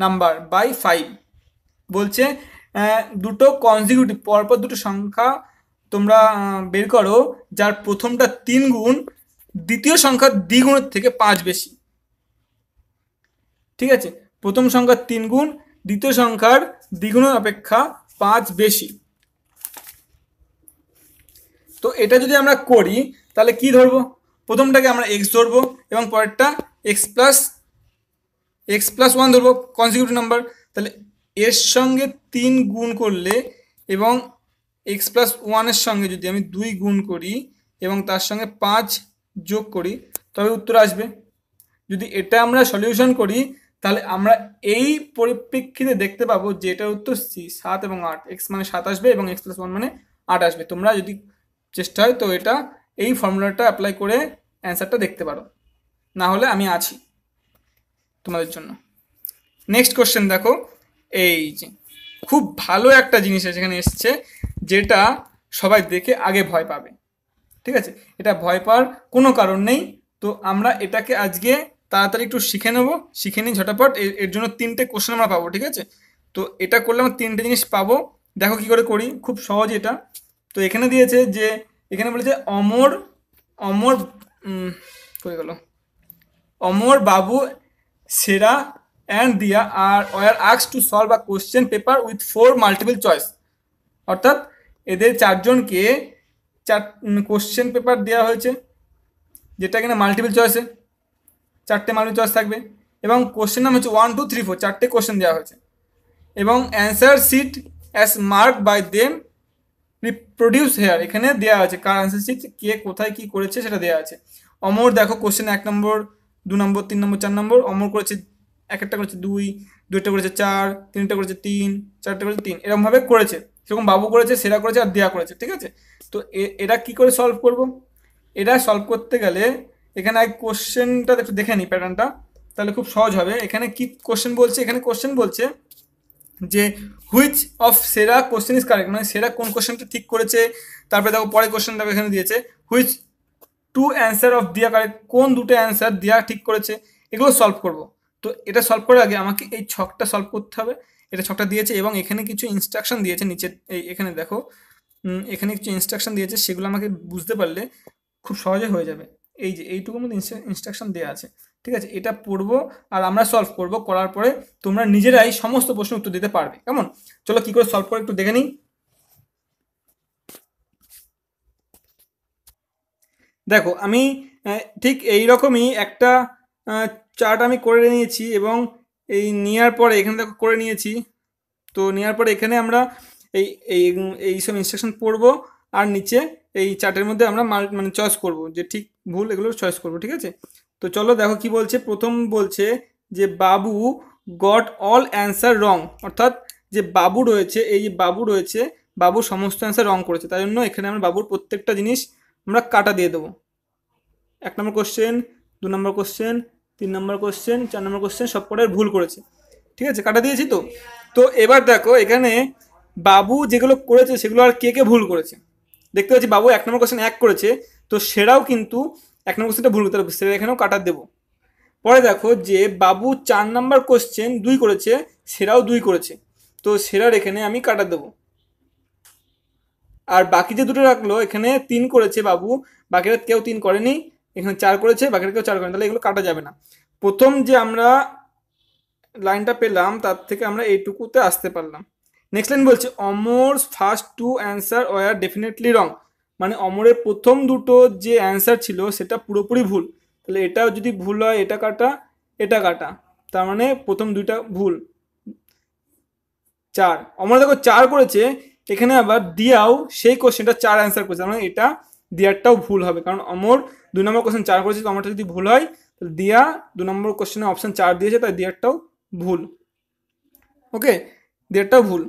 number by five বলছে দুটো কনজিকিউটিভ পরপর দুটো সংখ্যা তোমরা বের করো যার প্রথমটা তিন গুণ দ্বিতীয় সংখ্যা দ্বিগুণের থেকে পাঁচ বেশি ঠিক আছে প্রথম সংখ্যার তিন গুণ দ্বিতীয় সংখ্যার দ্বিগুণের অপেক্ষা পাঁচ বেশি তো এটা যদি আমরা করি তাহলে কি ধরবো প্রথমটাকে আমরা এক্স ধরবো এবং পরেরটা x plus x plus one ধরবো কনজিকিউটিভ নাম্বার তাহলে এর সঙ্গে তিন গুণ করলে এবং এক্স প্লাস ওয়ানের সঙ্গে যদি আমি দুই গুণ করি এবং তার সঙ্গে পাঁচ যোগ করি তবে উত্তর আসবে যদি এটা আমরা সলিউশন করি তাহলে আমরা এই পরিপ্রেক্ষিতে দেখতে পাবো যে এটার উত্তর সি সাত এবং আট এক্স মানে সাত আসবে এবং এক্স প্লাস ওয়ান মানে আট আসবে তোমরা যদি চেষ্টা হয় তো এটা এই ফর্মুলাটা অ্যাপ্লাই করে অ্যান্সারটা দেখতে পারো না হলে আমি আছি তোমাদের জন্য নেক্সট কোশ্চেন দেখো এই যে খুব ভালো একটা জিনিস এখানে এসছে যেটা সবাই দেখে আগে ভয় পাবে ঠিক আছে এটা ভয় পাওয়ার কোনো কারণ নেই তো আমরা এটাকে আজকে তাড়াতাড়ি একটু শিখে নেবো শিখে নিই ঝটাপট এর জন্য তিনটে কোশ্চেন আমরা পাবো ঠিক আছে তো এটা করলে আমরা তিনটে জিনিস পাবো দেখো কি করে করি খুব সহজ এটা তো এখানে দিয়েছে যে এখানে বলেছে অমর অমর হয়ে গেল অমর বাবু Sera and Diya are were আক্স to solve a question paper with four multiple choice অর্থাৎ এদের চারজনকে চার কোশ্চেন পেপার দেওয়া হয়েছে যেটা কিনা মাল্টিপল চয়েসে চারটে মাল্টিপল চয়েস থাকবে এবং কোশ্চেন নাম হচ্ছে ওয়ান টু থ্রি ফোর চারটে কোশ্চেন দেওয়া হয়েছে এবং answer sheet as mark by them reproduce মানে হেয়ার এখানে দেওয়া আছে কার আনসার শিট কে কোথায় কি করেছে সেটা দেওয়া আছে অমর দেখো কোশ্চেন এক নম্বর দু নম্বর তিন নম্বর চার নম্বর অমর করেছে এক একটা করেছে দুই দুইটা করেছে চার তিনটা করেছে তিন চারটা করেছে তিন এরকমভাবে করেছে সেরকম বাবু করেছে সেরা করেছে আর দেয়া করেছে ঠিক আছে তো এটা কি করে সলভ করব এটা সলভ করতে গেলে এখানে এক কোশ্চেনটা একটু দেখে নিই প্যাটার্নটা তাহলে খুব সহজ হবে এখানে কি কোশ্চেন বলছে এখানে কোশ্চেন বলছে যে which of Sera question is correct মানে সেরা কোন কোশ্চেনটা ঠিক করেছে তারপরে দেখো পরে কোশ্চেন দেখো এখানে দিয়েছে which two answer of Diya correct কোন দুটো অ্যান্সার দিয়া ঠিক করেছে এগুলো সলভ করব তো এটা সলভ করার আগে আমাকে এই ছকটা সলভ করতে হবে এটা ছকটা দিয়েছে এবং এখানে কিছু ইনস্ট্রাকশন দিয়েছে নিচে এই এখানে দেখো এখানে কিছু ইনস্ট্রাকশন দিয়েছে সেগুলো আমাকে বুঝতে পারলে খুব সহজে হয়ে যাবে এই যে এইটুকুর মধ্যে ইনস্ট্রাকশন দেওয়া আছে ঠিক আছে এটা পড়বো আর আমরা সলভ করব করার পরে তোমরা নিজেরাই সমস্ত প্রশ্ন উত্তর দিতে পারবে কেমন চলো কি করে সলভ করে একটু দেখে নিই দেখো আমি ঠিক এই রকমই একটা চার্ট আমি করে নিয়েছি এবং এই নেওয়ার পরে এখানে দেখো করে নিয়েছি তো নেওয়ার পরে এখানে আমরা এই এই এই সব ইনস্ট্রাকশন পড়বো আর নিচে এই চার্টের মধ্যে আমরা মানে চয়েস করব যে ঠিক ভুল এগুলো চয়েস করব ঠিক আছে তো চলো দেখো কি বলছে প্রথম বলছে যে বাবু গট অল অ্যান্সার রং অর্থাৎ যে বাবু রয়েছে এই যে বাবু রয়েছে বাবু সমস্ত অ্যান্সার রং করেছে তাই জন্য এখানে আমরা বাবুর প্রত্যেকটা জিনিস আমরা কাটা দিয়ে দেবো এক নম্বর কোশ্চেন দু নম্বর কোশ্চেন তিন নম্বর কোশ্চেন চার নম্বর কোশ্চেন সব কটাই ভুল করেছে ঠিক আছে কাটা দিয়েছি তো তো এবার দেখো এখানে বাবু যেগুলো করেছে সেগুলো আর কে কে ভুল করেছে দেখতে পাচ্ছি বাবু এক নম্বর কোশ্চেন এক করেছে তো সেরাও কিন্তু এক নম্বর কোশ্চেনটা ভুল করতে সেটা এখানেও কাটার দেবো পরে দেখো যে বাবু চার নাম্বার কোশ্চেন দুই করেছে সেরাও দুই করেছে তো সেরার এখানে আমি কাটা দেবো আর বাকি যে দুটো রাখলো এখানে তিন করেছে বাবু বাকিরা কেউ তিন করেনি এখানে চার করেছে বাকিরা কেউ চার করেনি তাহলে এগুলো কাটা যাবে না প্রথম যে আমরা লাইনটা পেলাম তার থেকে আমরা এইটুকুতে আসতে পারলাম নেক্সট লাইন বলছে Amar first two answer were definitely wrong মানে অমরের প্রথম দুটো যে অ্যান্সার ছিল সেটা পুরোপুরি ভুল তাহলে এটা যদি ভুল হয় এটা কাটা এটা কাটা তার মানে প্রথম দুইটা ভুল চার অমর দেখো চার করেছে এখানে আবার দিয়াও সেই কোশ্চেনটা চার অ্যান্সার করেছে মানে এটা দিয়ারটাও ভুল হবে কারণ অমর দুই নম্বর কোশ্চেন চার করেছে তো অমরটা যদি ভুল হয় তাহলে দিয়া দু নম্বর কোশ্চেনে অপশান চার দিয়েছে তাই দিয়ারটাও ভুল ওকে দেড়টাও ভুল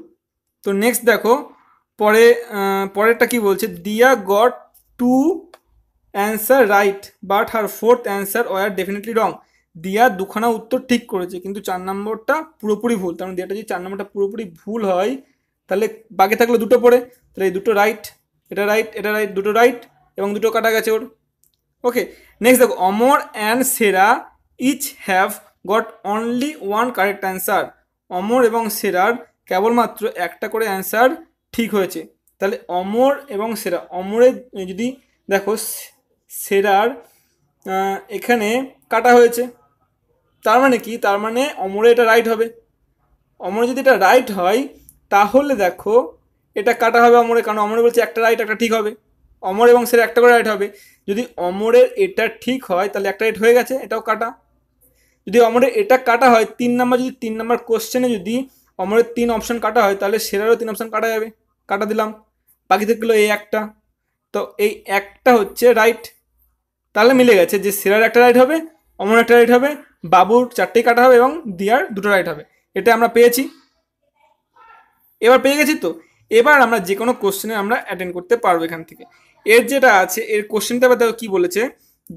তো নেক্সট দেখো পরে পরেরটা কি বলছে Diya got two answer right but her fourth answer were definitely wrong Diya দুখানা উত্তর ঠিক করেছে কিন্তু চার নম্বরটা পুরোপুরি ভুল তার মানে দিয়াটা যদি চার নম্বরটা পুরোপুরি ভুল হয় তাহলে বাকি থাকলো দুটো পরে তাহলে এই দুটো রাইট এটা রাইট এটা রাইট দুটো রাইট এবং দুটো কাটা গেছে ওর ওকে নেক্সট দেখো Amar and Sera each have got only one correct answer Amar এবং সেরার কেবলমাত্র একটা করে অ্যান্সার ঠিক হয়েছে তাহলে অমর এবং সেরা অমরের যদি দেখো সেরার এখানে কাটা হয়েছে তার মানে কি তার মানে অমরে এটা রাইট হবে অমরে যদি এটা রাইট হয় তাহলে দেখো এটা কাটা হবে অমরে কারণ অমরে বলছে একটা রাইট একটা ঠিক হবে অমর এবং সেরা একটা করে রাইট হবে যদি অমরের এটা ঠিক হয় তাহলে একটা রাইট হয়ে গেছে এটাও কাটা যদি অমরের এটা কাটা হয় তিন নাম্বার যদি তিন নাম্বার কোশ্চেনে যদি অমরের তিন অপশান কাটা হয় তাহলে সেরারও তিন অপশান কাটা যাবে কাটা দিলাম বাকি থাকলো এই একটা তো এই একটা হচ্ছে রাইট তাহলে মিলে গেছে যে সেরার একটা রাইট হবে অমর একটা রাইট হবে বাবুর চারটেই কাটা হবে এবং দিয়ার দুটো রাইট হবে এটা আমরা পেয়েছি এবার পেয়ে গেছি তো এবার আমরা যে কোনো কোশ্চেনে আমরা অ্যাটেন্ড করতে পারবো এখান থেকে এর যেটা আছে এর কোশ্চেনটা আবার দেখো কী বলেছে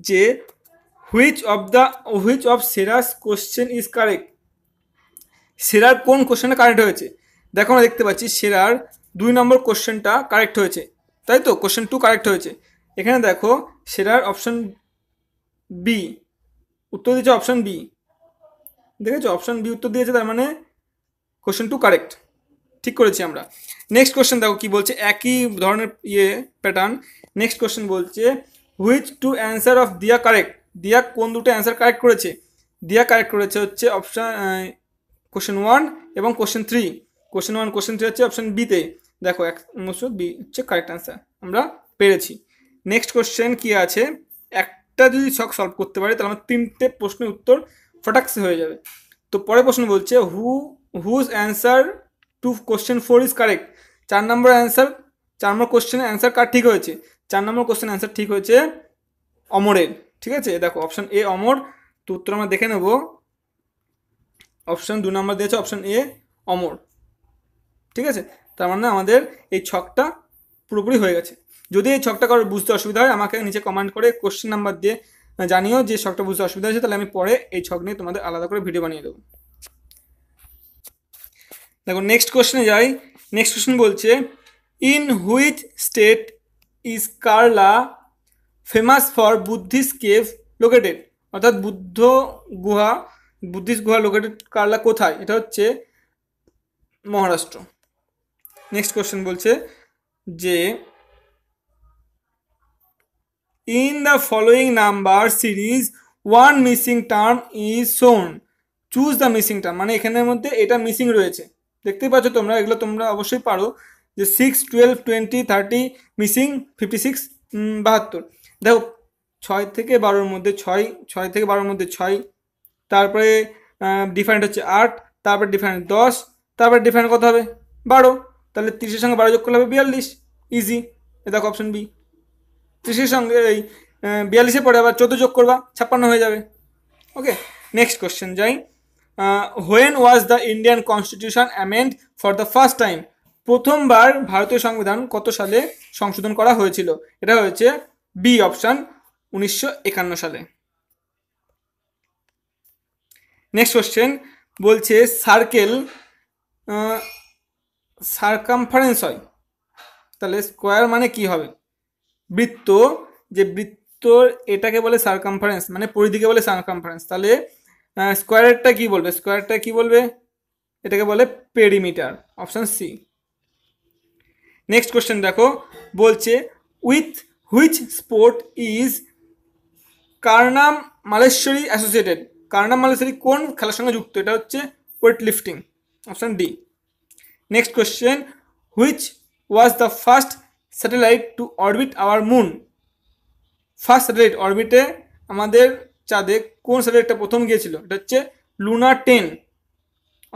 যে which of the which of Sera's question is correct সেরার কোন কোশ্চেনটা কারেক্ট হয়েছে দেখো আমরা দেখতে পাচ্ছি সেরার দুই নম্বর কোশ্চেনটা কারেক্ট হয়েছে তাই তো কোশ্চেন টু কারেক্ট হয়েছে এখানে দেখো সেরার অপশন বি উত্তর দিয়েছে অপশন বি দেখেছো অপশন বি উত্তর দিয়েছে তার মানে কোশ্চেন টু কারেক্ট ঠিক করেছি আমরা নেক্সট কোশ্চেন দেখো কি বলছে একই ধরনের ইয়ে প্যাটার্ন নেক্সট কোশ্চেন বলছে which two answer of Diya correct Diya কোন দুটো অ্যান্সার কারেক্ট করেছে দিয়া কারেক্ট করেছে হচ্ছে অপশান কোশ্চেন ওয়ান এবং question three question one question three হচ্ছে অপশন বিতে দেখো এক মুসুদ বি হচ্ছে কারেক্ট অ্যান্সার আমরা পেরেছি নেক্সট কোশ্চেন কি আছে একটা যদি শখ সলভ করতে পারি তাহলে আমার তিনটে প্রশ্নের উত্তর ফটাক্সে হয়ে যাবে তো পরের প্রশ্ন বলছে who whose answer to question four is correct চার নম্বর অ্যান্সার চার নম্বর কোশ্চেনের অ্যান্সার কার ঠিক হয়েছে চার নম্বর কোশ্চেন অ্যান্সার ঠিক হয়েছে অমরের ঠিক আছে দেখো অপশন এ অমর তো উত্তর আমরা দেখে নেবো অপশান দু নম্বর দিয়েছে অপশান এ অমর ঠিক আছে তার মানে আমাদের এই ছকটা পুরোপুরি হয়ে গেছে যদি এই ছকটা কারোর বুঝতে অসুবিধা হয় আমাকে নিচে কমেন্ট করে কোশ্চেন নাম্বার দিয়ে জানিও যে ছকটা বুঝতে অসুবিধা হয়েছে তাহলে আমি পরে এই ছক নিয়ে তোমাদের আলাদা করে ভিডিও বানিয়ে দেবো দেখো নেক্সট কোশ্চেনে যাই নেক্সট কোশ্চেন বলছে in which state is Karla famous for Buddhist cave located অর্থাৎ বুদ্ধ গুহা বুদ্ধিস্ট গুহা লোকেটেড কারলা কোথায় এটা হচ্ছে মহারাষ্ট্র নেক্সট কোয়েশ্চেন বলছে যে in the following number series one missing term is শোন চুজ দ্য মিসিং টার্ম মানে এখানের মধ্যে এটা মিসিং রয়েছে দেখতেই পাচ্ছ তোমরা এগুলো তোমরা অবশ্যই পারো যে six twelve twenty thirty missing fifty six বাহাত্তর দেখো ছয় থেকে বারোর মধ্যে ছয় ছয় থেকে বারোর মধ্যে ছয় তারপরে ডিফারেন্ট হচ্ছে আট তারপরে ডিফারেন্ট দশ তারপরে ডিফারেন্ট কত হবে বারো তাহলে তিরিশের সঙ্গে বারো যোগ করলে হবে বিয়াল্লিশ ইজি এ দেখো অপশন বি তিরিশের সঙ্গে এই বিয়াল্লিশে পরে আবার চোদ্দো যোগ করবা ছাপ্পান্ন হয়ে যাবে ওকে নেক্সট কোশ্চেন যাই when was the Indian constitution amend for the first time প্রথমবার ভারতীয় সংবিধান কত সালে সংশোধন করা হয়েছিল এটা হয়েছে বি অপশান উনিশশো সালে নেক্সট কোশ্চেন বলছে সার্কেল সার্কামফারেন্স হয় তাহলে স্কোয়ার মানে কি হবে বৃত্ত যে বৃত্তর এটাকে বলে সার্কামফারেন্স মানে পরিধিকে বলে সার্কামফারেন্স তাহলে স্কোয়ারটা কি বলবে স্কোয়ারটা কি বলবে এটাকে বলে perimeter option C next question দেখো বলছে উইথ হুইচ স্পোর্ট ইজ কার নাম মালেশ্বরী অ্যাসোসিয়েটেড কার্নাম মালেসারি কোন খেলার সঙ্গে যুক্ত এটা হচ্ছে weight lifting option D next question which was the first satellite to orbit our moon first satellite অরবিটে আমাদের চাঁদে কোন স্যাটেলাইটটা প্রথম গিয়েছিল এটা হচ্ছে Luna ten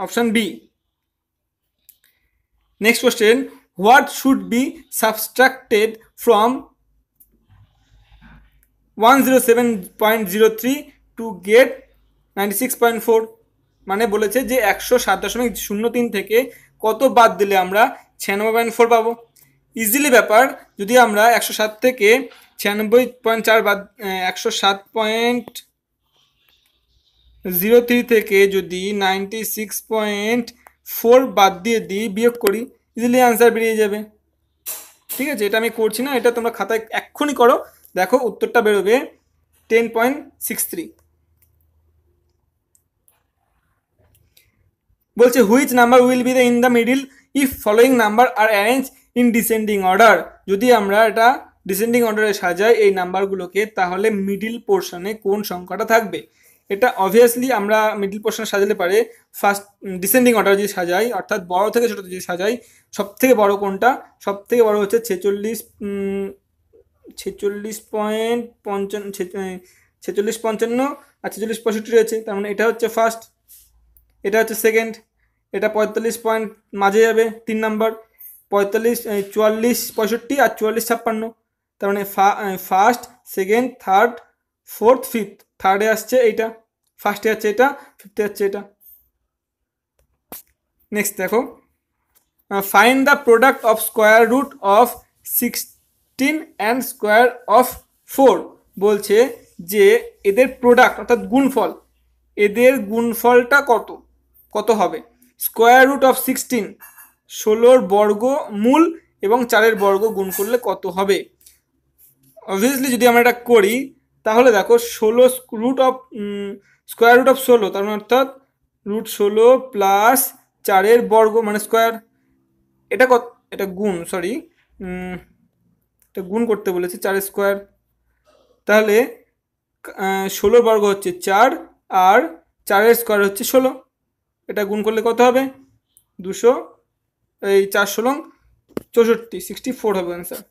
option B next question what should be subtracted from one zero seven point zero three to get ninety six point four মানে বলেছে যে একশো সাত দশমিক শূন্য তিন থেকে কত বাদ দিলে আমরা ছিয়ানব্বই পয়েন্ট ফোর পাবো ইজিলি ব্যাপার যদি আমরা একশো সাত থেকে ছিয়ানব্বই পয়েন্ট চার বাদ একশো সাত পয়েন্ট জিরো থ্রি থেকে যদি নাইনটি সিক্স পয়েন্ট ফোর বাদ দিয়ে দিই বিয়োগ করি ইজিলি অ্যান্সার বেরিয়ে যাবে ঠিক আছে এটা আমি করছি না এটা তোমরা খাতায় এক্ষুনি করো দেখো উত্তরটা বেরোবে টেন পয়েন্ট সিক্স থ্রি বলছে which number will be the in the middle if following number are arrange in descending order যদি আমরা এটা ডিসেন্ডিং অর্ডারে সাজাই এই নাম্বারগুলোকে তাহলে মিডিল পোর্শনে কোন সংখ্যাটা থাকবে এটা অবভিয়াসলি আমরা মিডিল পোর্শনে সাজালে পারে ফার্স্ট ডিসেন্ডিং অর্ডার যদি সাজাই অর্থাৎ বড় থেকে ছোটো যদি সাজাই সব থেকে বড় কোনটা সব থেকে বড় হচ্ছে ছেচল্লিশ ছেচল্লিশ পয়েন্ট পঞ্চান্ন ছেচল্লিশ পঞ্চান্ন আর ছেচল্লিশ পঁয়ষট্টি রয়েছে তার মানে এটা হচ্ছে ফার্স্ট এটা হচ্ছে সেকেন্ড এটা পঁয়তাল্লিশ পয়েন্ট মাঝে যাবে তিন নাম্বার পঁয়তাল্লিশ চুয়াল্লিশ পঁয়ষট্টি আর চুয়াল্লিশ ছাপ্পান্ন তার মানে first second third fourth fifth থার্ডে আসছে এইটা ফার্স্টে আসছে এটা ফিফথে আসছে এটা নেক্সট দেখো find the product of square root of sixteen and square of four বলছে যে এদের প্রোডাক্ট অর্থাৎ গুণফল এদের গুণফলটা কত কত হবে স্কোয়ার রুট অফ সিক্সটিন ষোলোর বর্গ মূল এবং চারের বর্গ গুণ করলে কত হবে অবভিয়াসলি যদি আমরা এটা করি তাহলে দেখো ষোলো root of square root of ষোলো তার মানে অর্থাৎ রুট ষোলো প্লাস চারের বর্গ মানে স্কোয়ার এটা কত এটা গুণ সরি এটা গুণ করতে বলেছে চারের স্কোয়ার তাহলে ষোলোর বর্গ হচ্ছে চার আর চারের স্কোয়ার হচ্ছে ষোলো এটা গুণ করলে কত হবে দুশো এই চারশো লং চৌষট্টি সিক্সটি ফোর হবে answer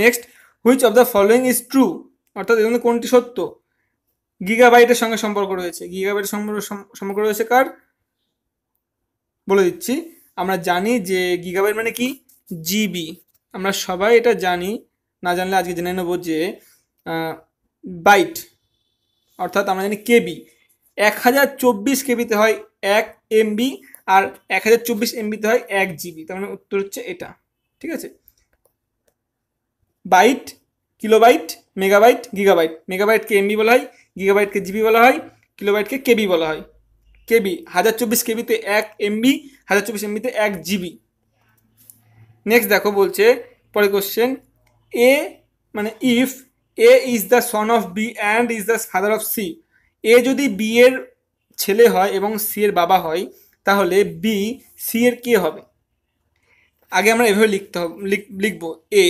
next which of the following is true অর্থাৎ এর মধ্যে কোনটি সত্য গিগাবাইটের সঙ্গে সম্পর্ক রয়েছে গিগাবাইটের সম্পর্ক রয়েছে কার বলে দিচ্ছি আমরা জানি যে গিগাবাইট মানে কি জিবি আমরা সবাই এটা জানি না জানলে আজকে জেনে নেব যে বাইট অর্থাৎ আমরা জানি কেবি এক হাজার চব্বিশ কেবিতে হয় এক এমবি আর এক হাজার চব্বিশ এমবিতে হয় এক জিবি তার মানে উত্তর হচ্ছে এটা ঠিক আছে বাইট কিলোবাইট মেগাবাইট গিগাবাইট মেগাবাইটকে এমবি বলা হয় গিগাবাইটকে জিবি বলা হয় কিলোবাইটকে কেবি বলা হয় কেবি হাজার চব্বিশ কেবিতে এক এমবি হাজার চব্বিশ এমবিতে এক জিবি নেক্সট দেখো বলছে পরে কোশ্চেন এ মানে if A is the son of B and is the father of C A যদি বি এর ছেলে হয় এবং সি এর বাবা হয় তাহলে বি সি এর কে হবে আগে আমরা এভাবে লিখতে হবে লিখবো এ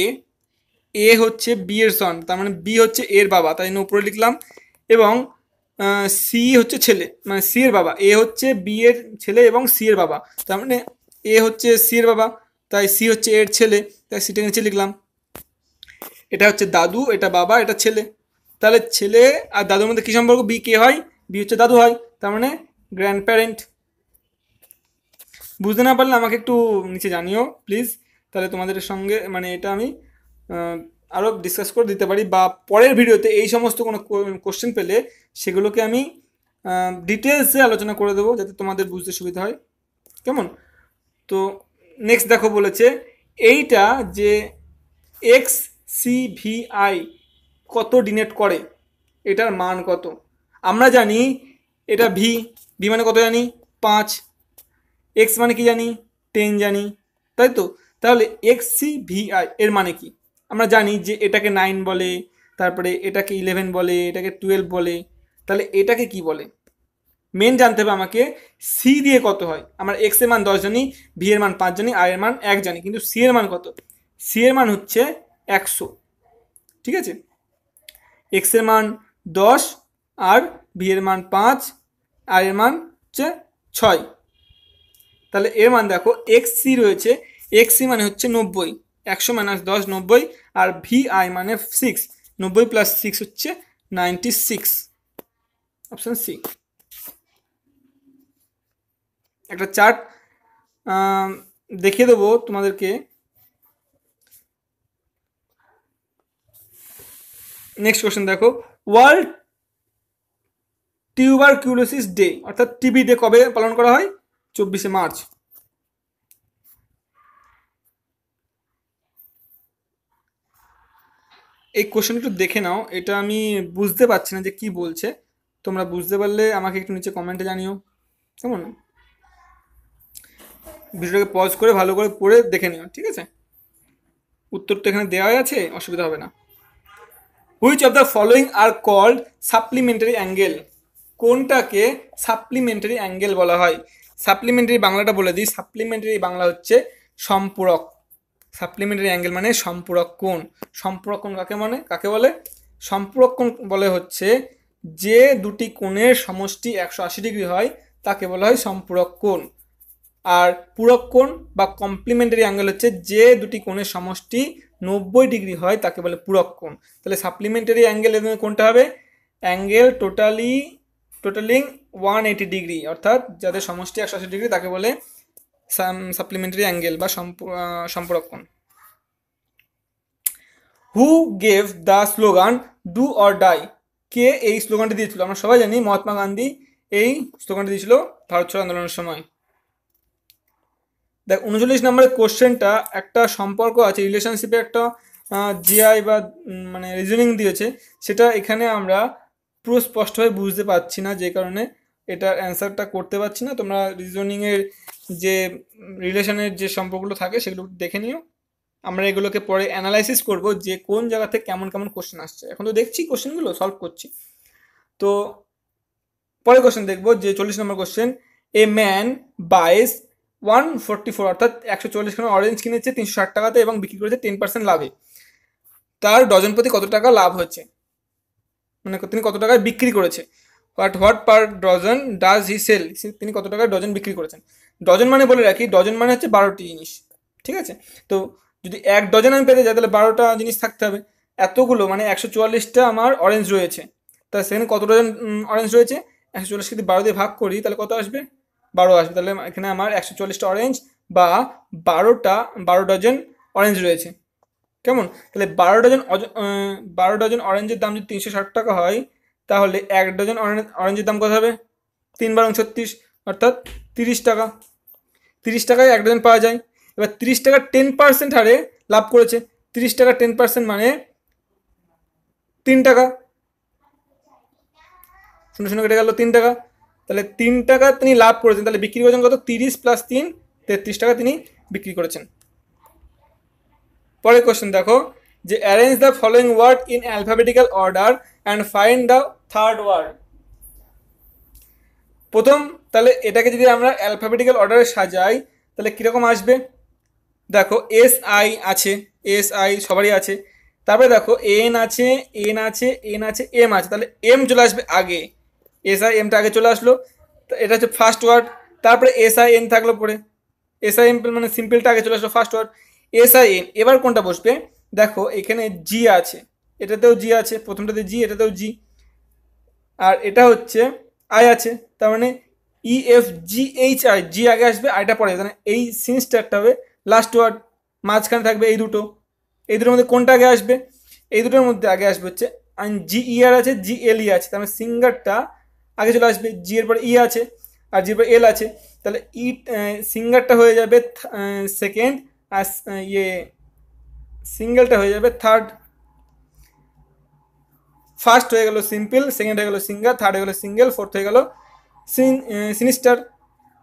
এ হচ্ছে বি এর সন তার মানে বি হচ্ছে এর বাবা তাই জন্য উপরে লিখলাম এবং সি হচ্ছে ছেলে মানে সি এর বাবা এ হচ্ছে বি এর ছেলে এবং সি এর বাবা তার মানে এ হচ্ছে সি এর বাবা তাই সি হচ্ছে এর ছেলে তাই সিটা নিচে লিখলাম এটা হচ্ছে দাদু এটা বাবা এটা ছেলে তাহলে ছেলে আর দাদুর মধ্যে কী সম্পর্ক বি কে হয় বি হচ্ছে দাদু হয় তার মানে গ্র্যান্ড প্যারেন্ট বুঝতে না পারলে আমাকে একটু নিচে জানিও প্লিজ তাহলে তোমাদের সঙ্গে মানে এটা আমি আরও ডিসকাস করে দিতে পারি বা পরের ভিডিওতে এই সমস্ত কোনো কোশ্চেন পেলে সেগুলোকে আমি ডিটেলসে আলোচনা করে দেবো যাতে তোমাদের বুঝতে সুবিধা হয় কেমন তো নেক্সট দেখো বলেছে এইটা যে এক্স সি ভি আই কত ডিনেট করে এটার মান কত আমরা জানি এটা ভি ভি মানে কত জানি পাঁচ এক্স মানে কি জানি টেন জানি তাই তো তাহলে এক্স সি ভি আই এর মানে কি আমরা জানি যে এটাকে নাইন বলে তারপরে এটাকে ইলেভেন বলে এটাকে টুয়েলভ বলে তাহলে এটাকে কি বলে মেন জানতে হবে আমাকে সি দিয়ে কত হয় আমরা এক্স এর মান দশ জানি ভি এর মান পাঁচ জানি আর এর মান এক জানি কিন্তু সি এর মান কত সি এর মান হচ্ছে একশো ঠিক আছে এক্সের মান দশ আর বি এর মান পাঁচ আর এর মান হচ্ছে ছয় তাহলে এর মান দেখো এক্স সি রয়েছে এক্স সি মানে হচ্ছে নব্বই একশো মাইনাস দশ নব্বই আর ভি আই মানে সিক্স নব্বই প্লাস সিক্স হচ্ছে নাইনটি সিক্স অপশান সি একটা চার্ট দেখিয়ে দেবো তোমাদেরকে নেক্সট কোশ্চেন দেখো ওয়ার্ল্ড টিউবার কিউলোসিস ডে অর্থাৎ টিবি ডে কবে পালন করা হয় চব্বিশে মার্চ এই কোশ্চেন একটু দেখে নাও এটা আমি বুঝতে পারছি না যে কি বলছে তোমরা বুঝতে পারলে আমাকে একটু নিচে কমেন্টে জানিও কেমন ভিডিওটাকে পজ করে ভালো করে পড়ে দেখে নিও ঠিক আছে উত্তর তো এখানে দেওয়াই আছে অসুবিধা হবে না which of the following are called supplementary angle কোনটাকে সাপ্লিমেন্টারি অ্যাঙ্গেল বলা হয় সাপ্লিমেন্টারি বাংলাটা বলে দিই সাপ্লিমেন্টারি বাংলা হচ্ছে সম্পূরক সাপ্লিমেন্টারি অ্যাঙ্গেল মানে সম্পূরক কোণ সম্পূরক কোণ কাকে মানে কাকে বলে সম্পূরক কোণ বলে হচ্ছে যে দুটি কোণের সমষ্টি একশো আশি ডিগ্রি হয় তাকে বলা হয় সম্পূরক কোণ আর পূরক কোণ বা কমপ্লিমেন্টারি অ্যাঙ্গেল হচ্ছে যে দুটি কোণের সমষ্টি নব্বই ডিগ্রি হয় তাকে বলে পূরক কোণ তাহলে সাপ্লিমেন্টারি অ্যাঙ্গেল এর কোনটা হবে angle totally totalling one eighty degree অর্থাৎ যাদের সমষ্টি একশো আশি ডিগ্রি তাকে বলে সাপ্লিমেন্টারি অ্যাঙ্গেল বা সম্পূরক কোণ who gave the slogan do or die কে এই স্লোগানটি দিয়েছিল আমরা সবাই জানি মহাত্মা গান্ধী এই স্লোগানটি দিয়েছিল ভারত ছাড়ো আন্দোলনের সময় দেখ উনচল্লিশ নম্বরের কোশ্চেনটা একটা সম্পর্ক আছে রিলেশনশিপে একটা জিআই বা মানে রিজনিং দিয়েছে সেটা এখানে আমরা পুরো স্পষ্টভাবে বুঝতে পারছি না যে কারণে এটার অ্যান্সারটা করতে পারছি না তোমরা রিজনিংয়ের যে রিলেশনের যে সম্পর্কগুলো থাকে সেগুলো দেখে নিও আমরা এগুলোকে পরে অ্যানালাইসিস করব যে কোন জায়গা থেকে কেমন কেমন কোশ্চেন আসছে এখন তো দেখছি কোশ্চেনগুলো সলভ করছি তো পরে কোশ্চেন দেখবো যে চল্লিশ number question a man buys one forty four অর্থাৎ একশো চল্লিশ খানা অরেঞ্জ কিনেছে তিনশো ষাট টাকাতে এবং বিক্রি করেছে টেন পার্সেন্ট লাভে তার ডজন প্রতি কত টাকা লাভ হচ্ছে মানে তিনি কত টাকায় বিক্রি করেছে what what per dozen does he sell তিনি কত টাকায় ডজন বিক্রি করেছেন ডজন মানে বলে রাখি ডজন মানে হচ্ছে বারোটি জিনিস ঠিক আছে তো যদি এক ডজন আমি পেতে যাই তাহলে বারোটা জিনিস থাকতে হবে এতগুলো মানে একশো চুয়াল্লিশটা আমার অরেঞ্জ রয়েছে তা সেখানে কত ডজন অরেঞ্জ রয়েছে একশো চুয়াল্লিশ যদি বারো দিয়ে ভাগ করি তাহলে কত আসবে বারো আসবে তাহলে এখানে আমার একশো চল্লিশটা অরেঞ্জ বা বারোটা বারো ডজন অরেঞ্জ রয়েছে কেমন তাহলে বারো ডজন বারো ডজন অরেঞ্জের দাম যদি তিনশো ষাট টাকা হয় তাহলে এক ডজন অরেঞ্জের দাম কত হবে তিন বারো ছত্রিশ অর্থাৎ তিরিশ টাকা তিরিশ টাকায় এক ডজন পাওয়া যায় এবার তিরিশ টাকা টেন পার্সেন্ট হারে লাভ করেছে তিরিশ টাকা টেন পার্সেন্ট মানে তিন টাকা শুনে শুনে কেটে গেল তিন টাকা তাহলে তিন টাকা তিনি লাভ করেছেন তাহলে বিক্রি করেছেন কত তিরিশ প্লাস তিন তেত্রিশ টাকা তিনি বিক্রি করেছেন পরের কোশ্চেন দেখো যে arrange the following word in alphabetical order and find the third word প্রথম তাহলে এটাকে যদি আমরা অ্যালফাবেটিক্যাল অর্ডারে সাজাই তাহলে কীরকম আসবে দেখো এস আই আছে এস আই সবারই আছে তারপরে দেখো এন আছে এন আছে এন আছে এম আছে তাহলে এম চলে আসবে আগে এসআই এমটা আগে চলে আসলো এটা হচ্ছে ফার্স্ট ওয়ার্ড তারপরে এসআই এন থাকলো পরে এসআই এম মানে সিম্পলটা আগে চলে আসলো ফার্স্ট ওয়ার্ড এসআই এন এবার কোনটা বসবে দেখো এখানে জি আছে এটাতেও জি আছে প্রথমটাতে জি এটাতেও জি আর এটা হচ্ছে আই আছে তার মানে E F G H I G আগে আসবে আইটা পরে মানে এই সিনস্টারটা হবে লাস্ট ওয়ার্ড মাঝখানে থাকবে এই দুটো এই দুটোর মধ্যে কোনটা আগে আসবে এই দুটোর মধ্যে আগে আসবে হচ্ছে জি ই আর আছে জি এল ই আছে তার মানে সিঙ্গারটা আগে চলে আসবে জি এর পর ই e আছে আর জির পর এল আছে তাহলে ই e, সিঙ্গারটা হয়ে যাবে সেকেন্ড আর ইয়ে সিঙ্গেলটা হয়ে যাবে থার্ড ফার্স্ট হয়ে গেল সিম্পল সেকেন্ড হয়ে গেল সিঙ্গার থার্ড হয়ে গেল সিঙ্গেল ফোর্থ হয়ে গেল সিনিস্টার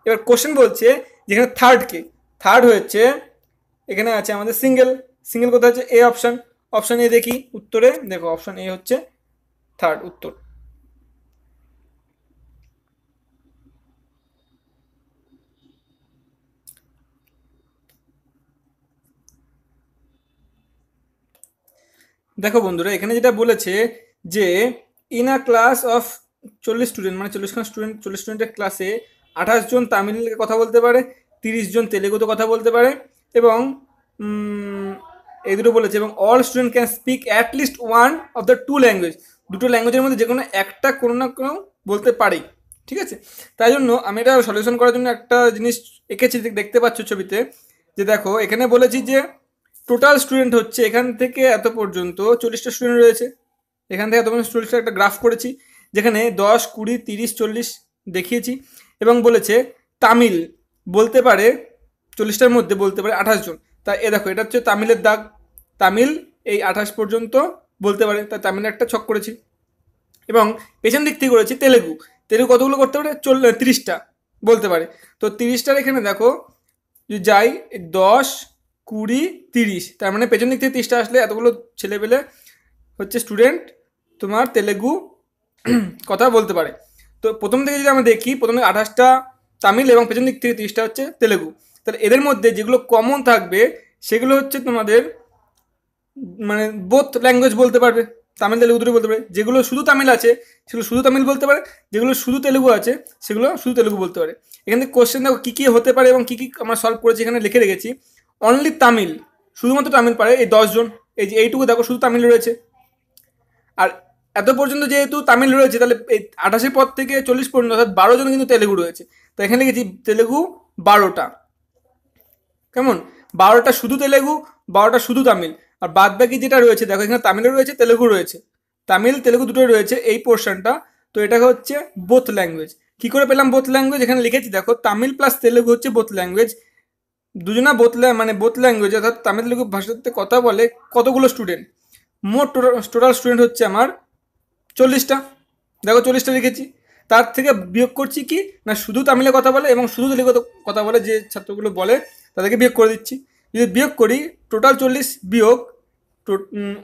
এবার কোশ্চেন বলছে যেখানে থার্ড কে থার্ড হচ্ছে এখানে আছে আমাদের সিঙ্গেল সিঙ্গেল কোথায় হচ্ছে এ অপশান অপশান এ দেখি উত্তরে দেখো অপশান এ হচ্ছে থার্ড উত্তর দেখো বন্ধুরা এখানে যেটা বলেছে যে ইন আ ক্লাস অফ চল্লিশ স্টুডেন্ট মানে চল্লিশখান স্টুডেন্ট চল্লিশ স্টুডেন্টের ক্লাসে আঠাশ জন তামিল কথা বলতে পারে তিরিশ জন তেলেগুতে কথা বলতে পারে এবং এই দুটো বলেছে এবং all student can speak at least one of the two language দুটো ল্যাঙ্গুয়েজের মধ্যে যে কোনো একটা কোনো না কোনো বলতে পারে ঠিক আছে তাই জন্য আমি এটা সলিউশন করার জন্য একটা জিনিস এঁকেছি দেখতে পাচ্ছ ছবিতে যে দেখো এখানে বলেছি যে টোটাল স্টুডেন্ট হচ্ছে এখান থেকে এত পর্যন্ত চল্লিশটা স্টুডেন্ট রয়েছে এখান থেকে এত পর্যন্ত চল্লিশটা একটা গ্রাফ করেছি যেখানে দশ কুড়ি তিরিশ চল্লিশ দেখিয়েছি এবং বলেছে তামিল বলতে পারে চল্লিশটার মধ্যে বলতে পারে আঠাশ জন তা এ দেখো এটা হচ্ছে তামিলের দাগ তামিল এই আঠাশ পর্যন্ত বলতে পারে তাই তামিল একটা ছক করেছি এবং পেছন দিক থেকে করেছি তেলেগু তেলেগু কতগুলো করতে পারে চল তিরিশটা বলতে পারে তো তিরিশটার এখানে দেখো যদি যাই দশ কুড়ি তিরিশ তার মানে পেছন দিক থেকে তিরিশটা আসলে এতগুলো ছেলেপেলে হচ্ছে স্টুডেন্ট তোমার তেলেগু [clears throat] কথা বলতে পারে তো প্রথম থেকে যদি আমরা দেখি প্রথম থেকে আঠাশটা তামিল এবং পেছন দিক থেকে তিরিশটা হচ্ছে তেলেগু তাহলে এদের মধ্যে যেগুলো কমন থাকবে সেগুলো হচ্ছে তোমাদের মানে বোথ ল্যাঙ্গুয়েজ বলতে পারবে তামিল তেলেগু দুটোই বলতে পারে যেগুলো শুধু তামিল আছে সেগুলো শুধু তামিল বলতে পারে যেগুলো শুধু তেলেগু আছে সেগুলো শুধু তেলেগু বলতে পারে এখান থেকে কোশ্চেন দেখো কী কী হতে পারে এবং কী কী আমরা সলভ করেছি এখানে লিখে রেখেছি অনলি তামিল শুধুমাত্র তামিল পারে এই দশজন এই যে এইটুকু দেখো শুধু তামিল রয়েছে আর এত পর্যন্ত যেহেতু তামিল রয়েছে তাহলে এই আঠাশের পর থেকে চল্লিশ পর্যন্ত অর্থাৎ বারো জন কিন্তু তেলেগু রয়েছে তো এখানে লিখেছি তেলেগু বারোটা কেমন বারোটা শুধু তেলেগু বারোটা শুধু তামিল আর বাদ বাকি যেটা রয়েছে দেখো এখানে তামিলও রয়েছে তেলেগু রয়েছে তামিল তেলেগু দুটোই রয়েছে এই পোর্শনটা তো এটা হচ্ছে বোথ ল্যাঙ্গুয়েজ কী করে পেলাম বোথ ল্যাঙ্গুয়েজ এখানে লিখেছি দেখো তামিল প্লাস তেলেগু হচ্ছে বোথ ল্যাঙ্গুয়েজ দুজনা বোথ মানে বোথ ল্যাঙ্গুয়েজ অর্থাৎ তামিল তেলুগু ভাষাতে কথা বলে কতগুলো স্টুডেন্ট মোট টোটাল স্টুডেন্ট হচ্ছে আমার চল্লিশটা দেখো চল্লিশটা লিখেছি তার থেকে বিয়োগ করছি কি না শুধু তামিলে কথা বলে এবং শুধু তেলুগু কথা বলে যে ছাত্রগুলো বলে তাদেরকে বিয়োগ করে দিচ্ছি যদি বিয়োগ করি টোটাল চল্লিশ বিয়োগ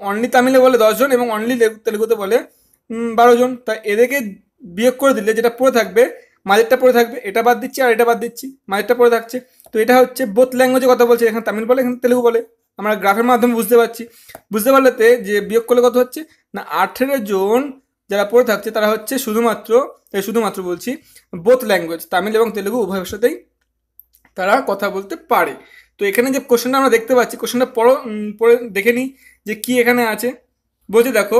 অনলি তামিলে বলে দশজন এবং অনলি তেলুগুতে বলে বারোজন তা এদেরকে বিয়োগ করে দিলে যেটা পড়ে থাকবে মাঝেরটা পড়ে থাকবে এটা বাদ দিচ্ছি আর এটা বাদ দিচ্ছি মাঝেরটা পড়ে থাকছে তো এটা হচ্ছে বোথ ল্যাঙ্গুয়েজে কথা বলছে এখানে তামিল বলে এখানে তেলেগু বলে আমরা গ্রাফের মাধ্যমে বুঝতে পারছি বুঝতে পারলেতে যে বিয়োগ করলে কত হচ্ছে না আঠেরো জন যারা পড়ে থাকছে তারা হচ্ছে শুধুমাত্র এই শুধুমাত্র বলছি বোথ ল্যাঙ্গুয়েজ তামিল এবং তেলুগু উভয় ভাষাতেই তারা কথা বলতে পারে তো এখানে যে কোশ্চেনটা আমরা দেখতে পাচ্ছি কোশ্চেনটা পড়ো পড়ে দেখে নিই যে কি এখানে আছে বলছে দেখো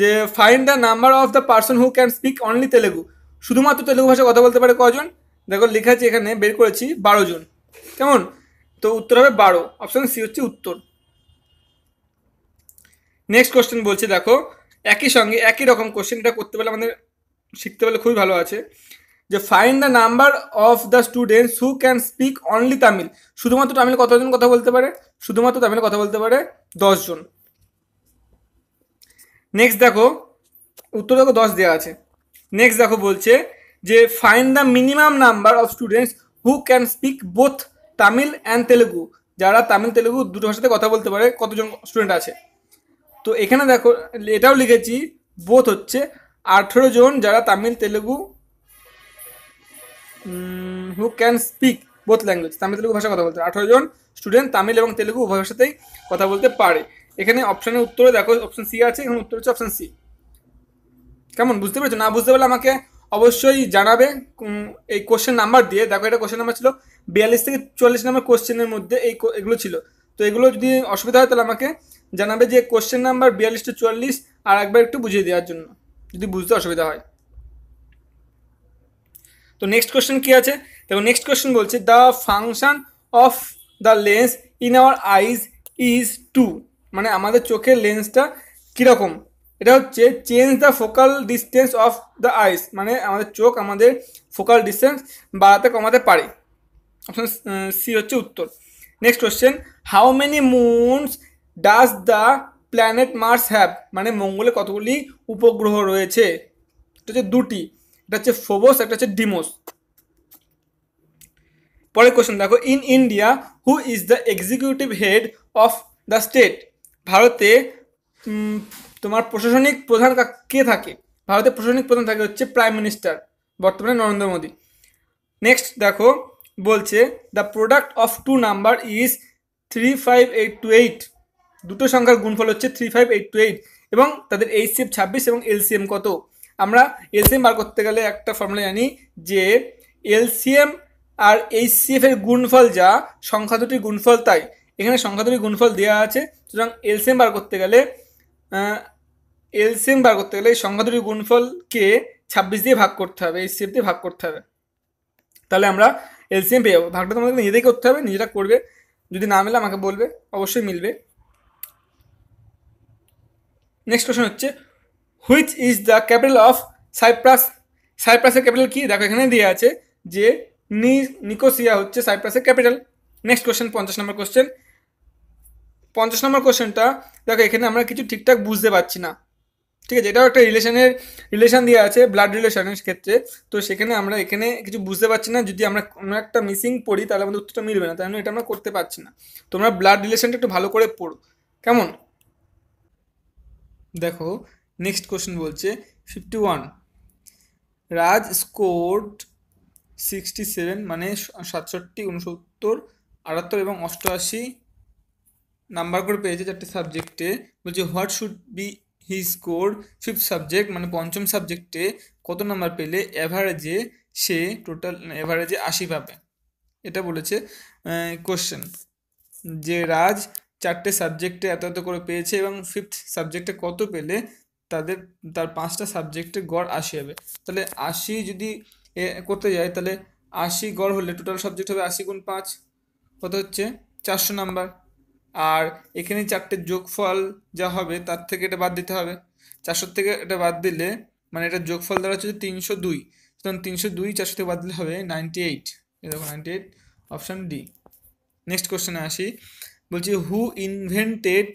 যে find the number of the person who can speak only Telugu শুধুমাত্র তেলেগু ভাষায় কথা বলতে পারে কজন দেখো লেখা আছে এখানে বের করেছি বারো জন কেমন তো উত্তর হবে বারো অপশন সি হচ্ছে উত্তর নেক্সট কোশ্চেন বলছে দেখো একই সঙ্গে একই রকম কোশ্চেন এটা করতে পারলে আমাদের শিখতে পারলে খুবই ভালো আছে যে find the number of the students who can speak only Tamil শুধুমাত্র তামিল কতজন কথা বলতে পারে শুধুমাত্র তামিলে কথা বলতে পারে দশজন নেক্সট দেখো উত্তর দেখো দশ দেওয়া আছে নেক্সট দেখো বলছে যে find the minimum number of students who can speak both Tamil and Telugu যারা তামিল তেলেগু দুটো ভাষাতে কথা বলতে পারে কতজন স্টুডেন্ট আছে তো এখানে দেখো এটাও লিখেছি বোথ হচ্ছে আঠেরো জন যারা Tamil Telugu who can speak both language Tamil Telugu ভাষা কথা বলতে আঠেরো জন স্টুডেন্ট তামিল এবং তেলেগু উভয় ভাষাতেই কথা বলতে পারে এখানে অপশানের উত্তরে দেখো অপশান সি আছে এখানে উত্তর হচ্ছে অপশন সি কেমন বুঝতে পেরেছো না বুঝতে পারলে আমাকে অবশ্যই জানাবে এই কোশ্চেন নাম্বার দিয়ে দেখো এটা কোশ্চেন নাম্বার ছিল বিয়াল্লিশ থেকে চল্লিশ নাম্বার কোশ্চেনের মধ্যে এই এগুলো ছিল তো এগুলো যদি অসুবিধা হয় তাহলে আমাকে জানাবে যে কোশ্চেন নাম্বার বিয়াল্লিশ টু চুয়াল্লিশ আর একবার একটু বুঝিয়ে দেওয়ার জন্য যদি বুঝতে অসুবিধা হয় তো নেক্সট কোশ্চেন কী আছে দেখো নেক্সট কোশ্চেন বলছে the function of the lens in our eyes is to মানে আমাদের চোখের লেন্সটা কীরকম এটা হচ্ছে change the focal distance of the eyes মানে আমাদের চোখ আমাদের ফোকাল ডিস্টেন্স বাড়াতে কমাতে পারে অপশন সি হচ্ছে উত্তর next question how many moons does the planet Mars have মানে মঙ্গলে কতগুলি উপগ্রহ রয়েছে এটা হচ্ছে দুটি এটা হচ্ছে ফোবোস একটা হচ্ছে ডিমোস পরের কোশ্চেন দেখো in India who is the executive head of the state ভারতে তোমার প্রশাসনিক প্রধান কে থাকে ভারতের প্রশাসনিক প্রধান থাকে হচ্ছে প্রাইম মিনিস্টার বর্তমানে নরেন্দ্র মোদী নেক্সট দেখো বলছে the product of two number is three five eight two eight দুটো সংখ্যার গুণফল হচ্ছে three five eight two eight এবং তাদের এফ ছাব্বিশ এবং এলসিএম কত আমরা এলসিএম বার করতে গেলে একটা ফর্মুলা জানি যে এলসিএম আর এইচ সি এর গুণফল যা সংখ্যা দুটির গুণফল তাই এখানে সংখ্যা দুটির গুণফল দেওয়া আছে সুতরাং এলসিএম বার করতে গেলে এলসিএম বার করতে গেলে এই সংখ্যা দুটির গুণফলকে ছাব্বিশ দিয়ে ভাগ করতে হবে এই সেফ দিয়ে ভাগ করতে হবে তাহলে আমরা এলসিএম পেয়ে যাবো ভাগটা তোমাদের নিজেদেরই করতে হবে নিজেরা করবে যদি না মেলে আমাকে বলবে অবশ্যই মিলবে নেক্সট কোশ্চেন হচ্ছে which is the capital of Cyprus সাইপ্রাসের ক্যাপিটাল কি দেখো এখানে দেওয়া আছে যে নিকোসিয়া হচ্ছে সাইপ্রাসের ক্যাপিটাল নেক্সট কোশ্চেন পঞ্চাশ নম্বর কোশ্চেন পঞ্চাশ নম্বর কোশ্চেনটা দেখো এখানে আমরা কিছু ঠিকঠাক বুঝতে পারছি না ঠিক আছে এটাও একটা রিলেশনের রিলেশান দিয়ে আছে ব্লাড রিলেশনের ক্ষেত্রে তো সেখানে আমরা এখানে কিছু বুঝতে পারছি না যদি আমরা কোনো একটা মিসিং পড়ি তাহলে আমাদের উত্তরটা মিলবে না তাই জন্য এটা আমরা করতে পারছি না তোমরা ব্লাড রিলেশনটা একটু ভালো করে পড়ো কেমন দেখো নেক্সট কোশ্চেন বলছে fifty one Raj scored sixty seven মানে সাতষট্টি উনসত্তর আটাত্তর এবং অষ্টআশি নাম্বার করে পেয়েছে চারটে সাবজেক্টে বলছে what should be he score fifth subject মানে পঞ্চম সাবজেক্টে কত নাম্বার পেলে অ্যাভারেজে সে টোটাল অ্যাভারেজে আশি পাবে এটা বলেছে কোশ্চেন যে রাজ চারটে সাবজেক্টে এত এত করে পেয়েছে এবং ফিফথ সাবজেক্টে কত পেলে তাদের তার পাঁচটা সাবজেক্টে গড় আশি হবে তাহলে আশি যদি করতে যায় তাহলে আশি গড় হলে টোটাল সাবজেক্ট হবে আশি গুণ পাঁচ কত হচ্ছে চারশো নাম্বার আর এখানে চারটে যোগফল যা হবে তার থেকে এটা বাদ দিতে হবে চারশোর থেকে এটা বাদ দিলে মানে এটা যোগফল দ্বারা হচ্ছে তিনশো দুই সুতরাং তিনশো দুই চারশো থেকে বাদ দিলে হবে নাইনটি এইট এরকম ninety eight option D next কোশ্চেনে আসি বলছি হু ইনভেন্টেড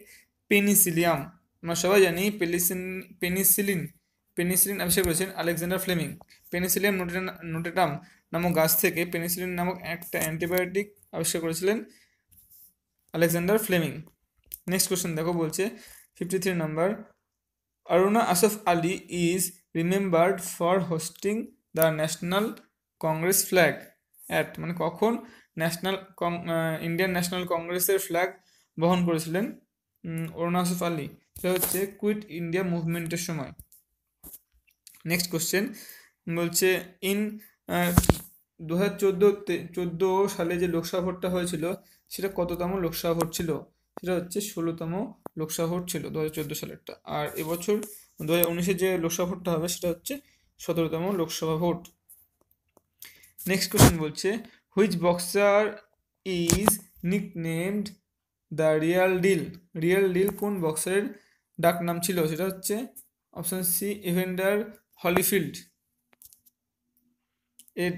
পেনিসিলিয়াম আমরা সবাই জানি পেলিসিন পেনিসিলিন পেনিসিলিন আবিষ্কার করেছেন আলেকজান্ডার ফ্লেমিং পেনিসিলিয়াম নোটেটাম নামক গাছ থেকে পেনিসিলিন নামক একটা অ্যান্টিবায়োটিক আবিষ্কার করেছিলেন আলেকজান্ডার ফ্লেমিং নেক্সট কোয়েশ্চেন দেখো বলছে fifty three number Aruna Asaf Ali is remembered for hosting the national Congress flag at মানে কখন ন্যাশনাল ইন্ডিয়ান ন্যাশনাল কংগ্রেসের ফ্ল্যাগ বহন করেছিলেন অরুণা আসফ আলী সেটা হচ্ছে কুইট ইন্ডিয়া মুভমেন্টের সময় নেক্সট কোশ্চেন বলছে ইন দু হাজার চোদ্দো সালে যে লোকসভা ভোটটা হয়েছিল সেটা কততম লোকসভা ভোট ছিল সেটা হচ্ছে ষোলোতম লোকসভা ভোট ছিল দু হাজার চোদ্দো সালেরটা আর এবছর দু হাজার উনিশের যে লোকসভা ভোটটা হবে সেটা হচ্ছে সতেরোতম লোকসভা ভোট নেক্সট কোশ্চেন বলছে which boxer is nicknamed the real deal real deal কোন বক্সারের ডাক নাম ছিল সেটা হচ্ছে অপশান সি ইভেন্ডার হলিফিল্ড এর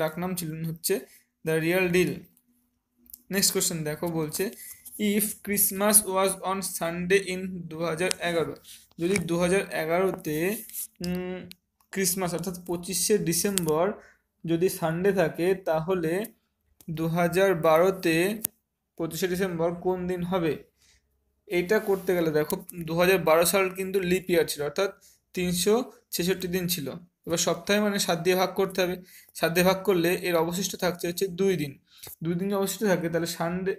ডাক নাম ছিল হচ্ছে the real deal next question দেখো বলছে if Christmas was on Sunday in দু হাজার এগারো যদি দু হাজার এগারোতে ক্রিসমাস অর্থাৎ পঁচিশে ডিসেম্বর যদি সানডে থাকে তাহলে দু হাজার বারোতে পঁচিশে ডিসেম্বর কোন দিন হবে এটা করতে গেলে দেখো দু হাজার বারো সাল কিন্তু লিপ ইয়ার ছিল অর্থাৎ তিনশো ছেষট্টি দিন ছিল এবার সপ্তাহে মানে সাত দিয়ে ভাগ করতে হবে সাত দিয়ে ভাগ করলে এর অবশিষ্ট থাকছে হচ্ছে দুই দিন দুই দিন অবশিষ্ট থাকে তাহলে সানডে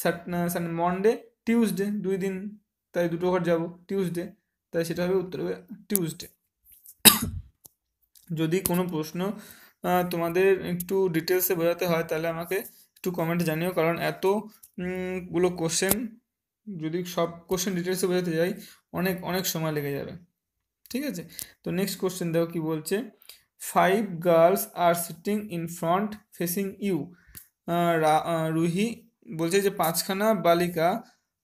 সানডে মনডে টিউসডে দুই দিন তাই দুটো ঘর যাব টিউসডে তাই সেটা হবে উত্তর হবে টিউসডে যদি কোনো প্রশ্ন তোমাদের একটু ডিটেলসে বোঝাতে হয় তাহলে আমাকে একটু কমেন্ট জানিও কারণ এতগুলো কোশ্চেন যদি সব কোশ্চেন ডিটেলসে বোঝাতে যাই অনেক অনেক সময় লেগে যাবে ঠিক আছে তো নেক্সট কোশ্চেন দেখো কি বলছে five girls are sitting in front facing you Ruhi বলছে যে পাঁচখানা বালিকা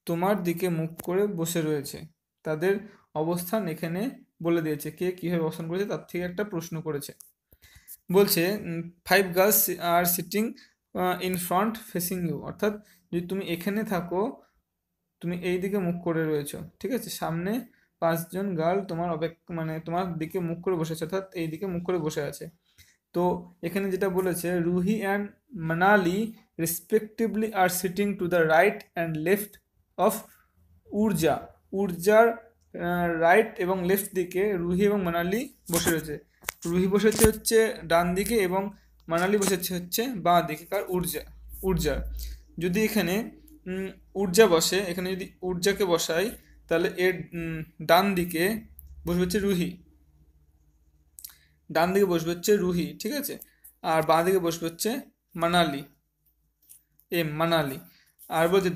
তোমার দিকে মুখ করে বসে রয়েছে তাদের অবস্থান এখানে বলে দিয়েছে কে কীভাবে অবস্থান করেছে তার থেকে একটা প্রশ্ন করেছে বলছে five girls are sitting in front facing you অর্থাৎ যদি তুমি এখানে থাকো তুমি এই দিকে মুখ করে রয়েছো ঠিক আছে সামনে পাঁচজন গার্ল তোমার অপেক্ষা মানে তোমার দিকে মুখ করে বসে আছে অর্থাৎ এই দিকে মুখ করে বসে আছে তো এখানে যেটা বলেছে Ruhi and Manali respectively are sitting to the right and left of Urja উর্জার রাইট এবং লেফট দিকে রুহি এবং মানালি বসে রয়েছে রুহি বসেছে হচ্ছে ডান দিকে এবং মানালি বসেছে হচ্ছে বাঁ দিকে কার উর্জা উর্জা যদি এখানে উর্জা বসে এখানে যদি উর্জাকে বসাই তাহলে এর ডান দিকে বসবে হচ্ছে রুহি ডান দিকে বসবে হচ্ছে রুহি ঠিক আছে আর বাঁ দিকে বসবে হচ্ছে মানালি এ মানালি আর বলছে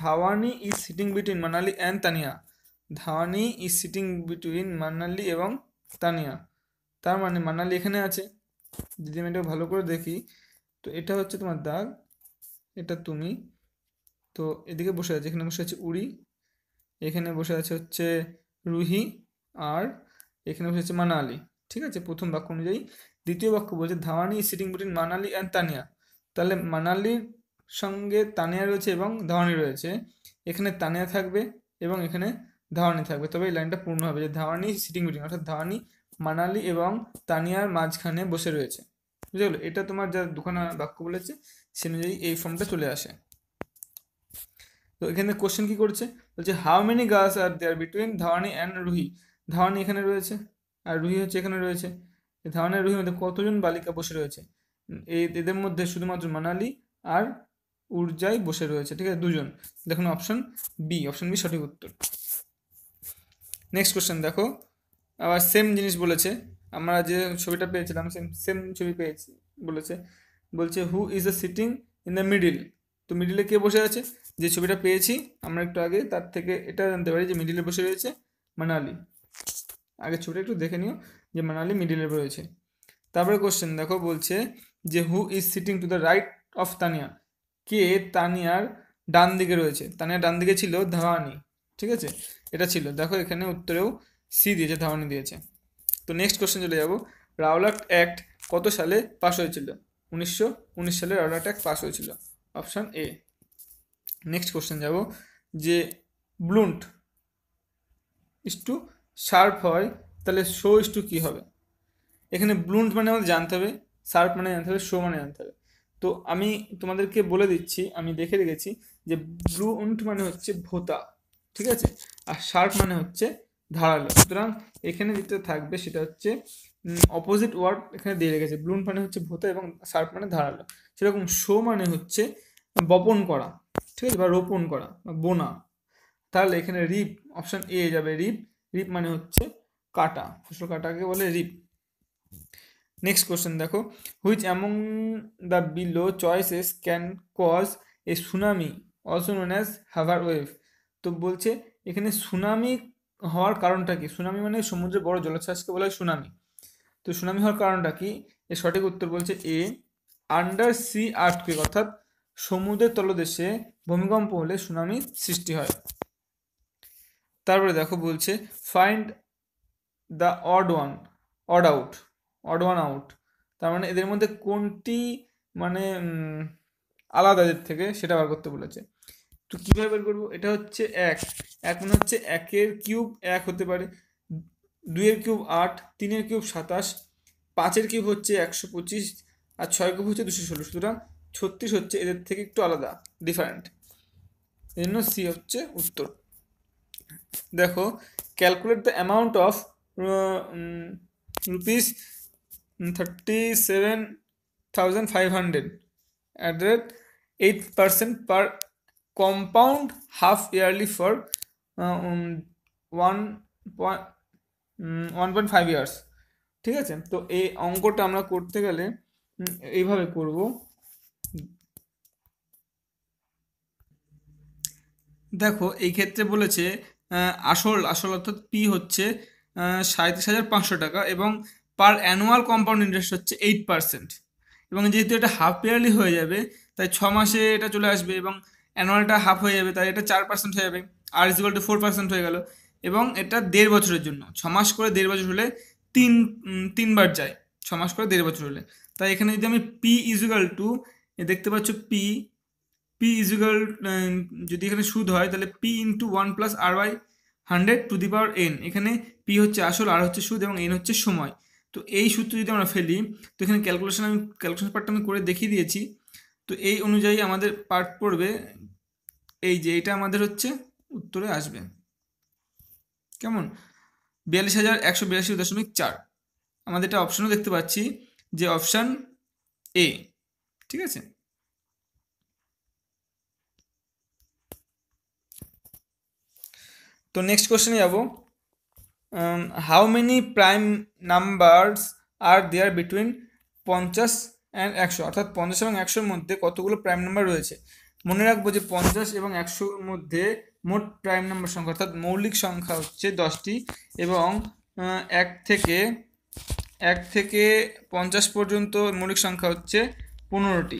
Dhawani is sitting between Manali and Tania Dhawani is sitting between Manali এবং তানিয়া তার মানে মানালি এখানে আছে যদি আমি এটা ভালো করে দেখি তো এটা হচ্ছে তোমার দাগ এটা তুমি তো এদিকে বসে আছে এখানে বসে আছে উড়ি এখানে বসে আছে হচ্ছে রুহি আর এখানে বসে আছে মানালি ঠিক আছে প্রথম বাক্য অনুযায়ী দ্বিতীয় বাক্য বলছে Dhawani sitting between Manali and Tania তাহলে মানালির সঙ্গে তানিয়া রয়েছে এবং ধাওয়ানি রয়েছে এখানে তানিয়া থাকবে এবং এখানে ধাওয়ানি থাকবে তবে এই লাইনটা পূর্ণ হবে যে ধাওয়ানি সিটিং বিটুইন অর্থাৎ ধাওয়ানি মানালি এবং তানিয়ার মাঝখানে বসে রয়েছে বুঝে পারলো এটা তোমার যা দুখানা বাক্য বলেছে সে অনুযায়ী এই ফর্মটা চলে আসে তো এখানে কোশ্চেন কি করছে বলছে how many girls are there between Dhawani and Ruhi Dhawani এখানে রয়েছে আর রুহি হচ্ছে এখানে রয়েছে থাওয়ানের রুহির মধ্যে কতজন বালিকা বসে রয়েছে এদের মধ্যে শুধুমাত্র মানালি আর উর্জাই বসে রয়েছে ঠিক আছে দুজন দেখুন অপশন বি অপশন বি সঠিক উত্তর নেক্সট কোশ্চেন দেখো আবার সেম জিনিস বলেছে আমরা যে ছবিটা পেয়েছিলাম সেম সেম ছবি পেয়েছি বলেছে বলছে who is the sitting in the middle তো মিডিলে কে বসে আছে যে ছবিটা পেয়েছি আমরা একটু আগে তার থেকে এটা জানতে পারি যে মিডিলে বসে রয়েছে মানালি আগে ছবিটা একটু দেখে নিও যে মানালি মিডিলে রয়েছে তারপরে কোশ্চেন দেখো বলছে যে who is sitting to the right of Tania কে তানিয়ার ডান দিকে রয়েছে তানিয়ার ডান দিকে ছিল ধাওয়ানি ঠিক আছে এটা ছিল দেখো এখানে উত্তরেও সি দিয়েছে ধাওয়ানি দিয়েছে তো নেক্সট কোশ্চেন চলে যাবো রাওলাট অ্যাক্ট কত সালে পাস হয়েছিল উনিশশো উনিশ সালে রাওলাট অ্যাক্ট পাস হয়েছিল অপশান এ নেক্সট কোশ্চেন যাব যে ব্লুন্ট ইস টু শার্প হয় তাহলে শো ইস টু কী হবে এখানে ব্লুন্ট মানে আমাদের জানতে হবে শার্প মানে জানতে হবে শো মানে জানতে হবে তো আমি তোমাদেরকে বলে দিচ্ছি আমি দেখে রেখেছি যে ব্লুন্ট মানে হচ্ছে ভোতা ঠিক আছে আর শার্প মানে হচ্ছে ধারালো সুতরাং এখানে যেটা থাকবে সেটা হচ্ছে অপোজিট ওয়ার্ড এখানে দিয়ে রেখেছে ব্লুন মানে হচ্ছে ভোতা এবং শার্প মানে ধারালো সেরকম শো মানে হচ্ছে বপন করা ঠিক আছে বা রোপণ করা বা বোনা তাহলে এখানে রিপ অপশান এ যাবে রিপ রিপ মানে হচ্ছে কাটা ফসল কাটাকে বলে রিপ নেক্সট কোশ্চেন দেখো which among the below choices can cause a tsunami also known as হাভার ওয়েভ তো বলছে এখানে সুনামি হওয়ার কারণটা কি সুনামি মানে সমুদ্রের বড় জলোচ্ছ্বাসকে বলা হয় সুনামি তো সুনামি হওয়ার কারণটা কি এর সঠিক উত্তর বলছে এ আন্ডার সি আর্থকে অর্থাৎ সমুদ্রের তলদেশে ভূমিকম্প হলে সুনামির সৃষ্টি হয় তারপরে দেখো বলছে find the odd one odd out odd one out তার মানে এদের মধ্যে কোনটি মানে আলাদা এদের থেকে সেটা বার করতে বলেছে তো কীভাবে বের করবো এটা হচ্ছে এক এক মানে হচ্ছে একের কিউব এক হতে পারে দুইয়ের কিউব আট তিনের কিউব সাতাশ পাঁচের কিউব হচ্ছে একশো পঁচিশ আর ছয় কিউব হচ্ছে দুশো ষোলো সুতরাং ছত্রিশ হচ্ছে এদের থেকে একটু আলাদা ডিফারেন্ট এই জন্য সি হচ্ছে উত্তর দেখো calculate the amount of rupees thirty seven thousand five hundred at the rate eight percent per compound half yearly for one one point five years ঠিক আছে তো এই অঙ্কটা আমরা করতে গেলে এইভাবে করব দেখো এই ক্ষেত্রে বলেছে আসল আসল অর্থাৎ পি হচ্ছে সাঁত্রিশ হাজার পাঁচশো টাকা এবং পার অ্যানুয়াল কম্পাউন্ড ইন্টারেস্ট হচ্ছে এইট পার্সেন্ট এবং যেহেতু এটা হাফ ইয়ারলি হয়ে যাবে তাই ছ মাসে এটা চলে আসবে এবং অ্যানুয়ালটা হাফ হয়ে যাবে তাই এটা চার পার্সেন্ট হয়ে যাবে আর ইজিকাল টু ফোর পার্সেন্ট হয়ে গেল এবং এটা দেড় বছরের জন্য ছ মাস করে দেড় বছর হলে তিন তিনবার যায় ছ মাস করে দেড় বছর হলে তাই এখানে যদি আমি পি ইজুগাল টু দেখতে পাচ্ছ পি পি ইজিক্যাল যদি এখানে সুদ হয় তাহলে P into one plus R by hundred to the power N এখানে পি হচ্ছে আসল আর হচ্ছে সুদ এবং এন হচ্ছে সময় তো এই সূত্র যদি আমরা ফেলি তো এখানে ক্যালকুলেশন আমি ক্যালকুলেশন পার্টটা আমি করে দেখিয়ে দিয়েছি তো এই অনুযায়ী আমাদের পার্ট পড়বে এই যে এটা আমাদের হচ্ছে উত্তরে আসবে কেমন বিয়াল্লিশ হাজার একশো বিরাশি দশমিক চার আমাদের এটা অপশনও দেখতে পাচ্ছি যে অপশান এ ঠিক আছে তো নেক্সট কোশ্চেনে যাব how many prime numbers are there between পঞ্চাশ অ্যান্ড একশো অর্থাৎ পঞ্চাশ এবং একশোর মধ্যে কতগুলো প্রাইম নাম্বার রয়েছে মনে রাখবো যে পঞ্চাশ এবং একশোর মধ্যে মোট প্রাইম নাম্বার সংখ্যা অর্থাৎ মৌলিক সংখ্যা হচ্ছে দশটি এবং এক থেকে এক থেকে পঞ্চাশ পর্যন্ত মৌলিক সংখ্যা হচ্ছে পনেরোটি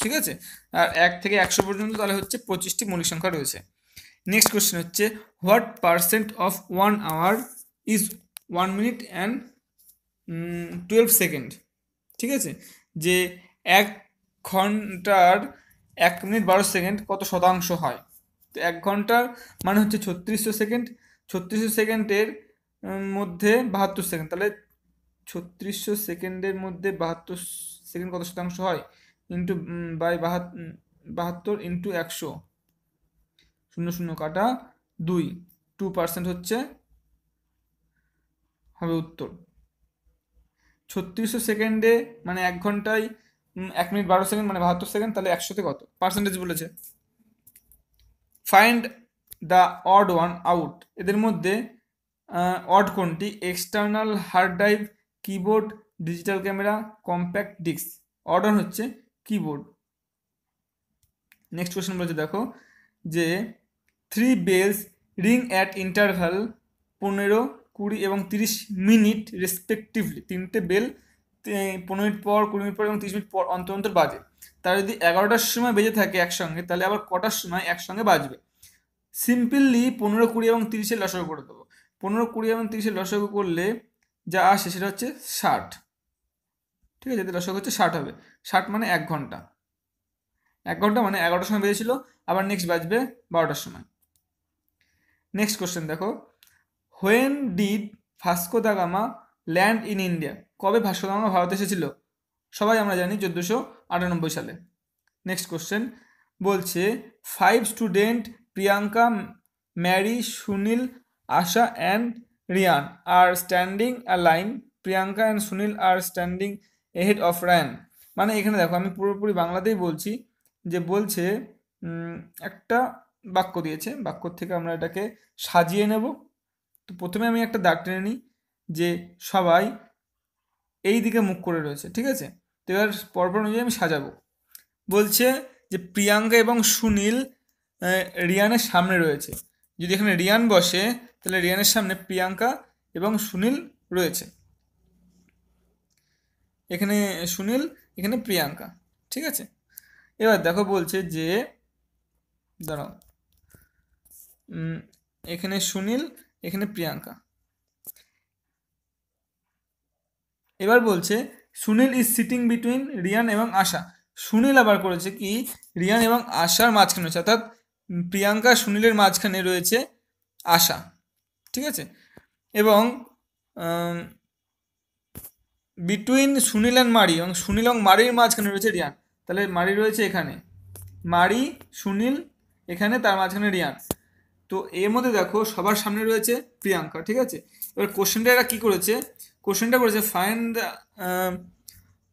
ঠিক আছে আর এক থেকে একশো পর্যন্ত তাহলে হচ্ছে পঁচিশটি মৌলিক সংখ্যা রয়েছে নেক্সট কোয়েশ্চেন হচ্ছে what percent of one hour is one minute and twelve second ঠিক আছে যে এক ঘন্টার এক মিনিট বারো সেকেন্ড কত শতাংশ হয় তো এক ঘন্টার মানে হচ্ছে ছত্রিশশো সেকেন্ড ছত্রিশশো সেকেন্ডের মধ্যে বাহাত্তর সেকেন্ড তাহলে ছত্রিশশো সেকেন্ডের মধ্যে বাহাত্তর সেকেন্ড কত শতাংশ হয় ইন্টু বাই বাহাত্তর ইন্টু একশো শূন্য শূন্য কাটা দুই টু পার্সেন্ট হচ্ছে হবে উত্তর ছত্রিশশো সেকেন্ডে মানে এক ঘন্টায় এক মিনিট বারো সেকেন্ড মানে বাহাত্তর সেকেন্ড তাহলে একশোতে কত পার্সেন্টেজ বলেছে find the odd one out এদের মধ্যে অড কোনটি external hard drive keyboard digital camera compact disc odd one হচ্ছে কিবোর্ড নেক্সট কোয়েশ্চেন বলেছে দেখো যে three bells ring at interval পনেরো কুড়ি এবং তিরিশ মিনিট রেসপেক্টিভলি তিনটে বেল পনেরো মিনিট পর কুড়ি মিনিট পর এবং তিরিশ মিনিট পর অন্তর অন্তর বাজে তারা যদি এগারোটার সময় বেজে থাকে একসঙ্গে তাহলে আবার কটার সময় একসঙ্গে বাজবে সিম্পলি পনেরো কুড়ি এবং তিরিশে লসক করে দেবো পনেরো কুড়ি এবং তিরিশের লসক করলে যা আসে সেটা হচ্ছে ষাট ঠিক আছে লসক হচ্ছে ষাট হবে ষাট মানে এক ঘন্টা এক ঘন্টা মানে এগারোটার সময় বেজেছিল আবার নেক্সট বাজবে বারোটার সময় নেক্সট কোশ্চেন দেখো when did Vasco da Gama land in India কবে ভাস্কো দা গামা ভারতে এসেছিল সবাই আমরা জানি চোদ্দোশো আটানব্বই সালে নেক্সট কোশ্চেন বলছে five student Priyanka Mary Sunil Asha and Ryan are standing a line Priyanka and Sunil are standing a head of ran মানে এখানে দেখো আমি পুরোপুরি বাংলাতেই বলছি যে বলছে একটা বাক্য দিয়েছে বাক্য থেকে আমরা এটাকে সাজিয়ে নেব তো প্রথমে আমি একটা দাগ টেনে নিই যে সবাই এই দিকে মুখ করে রয়েছে ঠিক আছে তো এবার পরপর অনুযায়ী আমি সাজাবো বলছে যে প্রিয়াঙ্কা এবং সুনীল রিয়ানের সামনে রয়েছে যদি এখানে রিয়ান বসে তাহলে রিয়ানের সামনে প্রিয়াঙ্কা এবং সুনীল রয়েছে এখানে সুনীল এখানে প্রিয়াঙ্কা ঠিক আছে এবার দেখো বলছে যে দাঁড়াও এখানে সুনীল এখানে প্রিয়াঙ্কা এবার বলছে Sunil is sitting between Ryan এবং আশা সুনীল আবার করেছে কি রিয়ান এবং আশার মাঝখানে রয়েছে অর্থাৎ প্রিয়াঙ্কা সুনীলের মাঝখানে রয়েছে আশা ঠিক আছে এবং বিটুইন সুনীল অ্যান্ড মারি এবং সুনীল এবং মারির মাঝখানে রয়েছে রিয়ান তাহলে মারি রয়েছে এখানে মারি সুনীল এখানে তার মাঝখানে রিয়ান তো এর মধ্যে দেখো সবার সামনে রয়েছে প্রিয়াঙ্কা ঠিক আছে এবার কোশ্চেনটা এরা কী করেছে কোশ্চেনটা করেছে find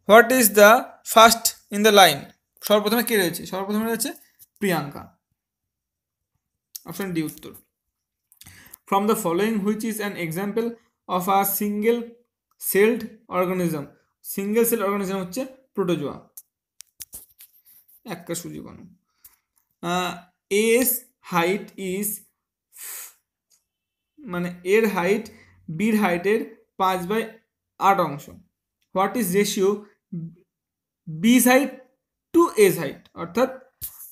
what is the first in the line সর্বপ্রথমে কে রয়েছে সর্বপ্রথমে রয়েছে প্রিয়াঙ্কা অপশন ডি উত্তর from the following which is an example of a single celled organism single cell organism হচ্ছে প্রোটোজোয়া একটা সুজীবাণু এস হাইট ইজ মানে এর হাইট বির হাইটের পাঁচ বাই আট অংশ what is ratio B's height to A's height অর্থাৎ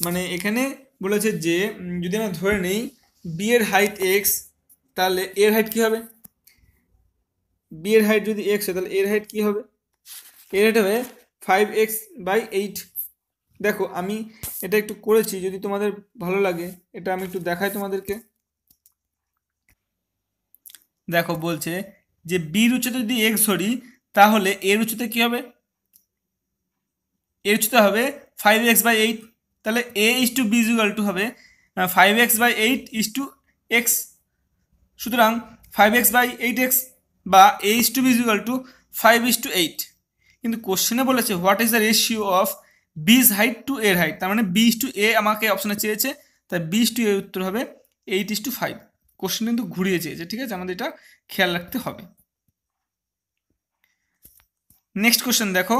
মানে এখানে বলেছে যে যদি আমরা ধরে নিই বি এর হাইট এক্স তাহলে এর হাইট কী হবে বি এর হাইট যদি এক্স হয় তাহলে এর হাইট কী হবে এর হাইট হবে ফাইভ এক্স বাই এইট দেখো আমি এটা একটু করেছি যদি তোমাদের ভালো লাগে এটা আমি একটু দেখাই তোমাদেরকে দেখো বলছে যে বি উচ্চতে যদি এক্স ধরি তাহলে এর উচ্চতে কি হবে এর উচ্চতে হবে ফাইভ এক্স বাই এইট তাহলে A is to B equal to হবে five x by eight is to x সুতরাং five x by eight x বা A is to B equal to five is to eight কিন্তু কোশ্চেনে বলেছে what is the ratio of B's height to এর height তার মানে বিজ two এ আমাকে অপশানে চেয়েছে তাই বিজ টু এর উত্তর হবে eight is to five question কিন্তু ঘুরিয়ে চেয়েছে ঠিক আছে আমাদের এটা খেয়াল রাখতে হবে নেক্সট কোশ্চেন দেখো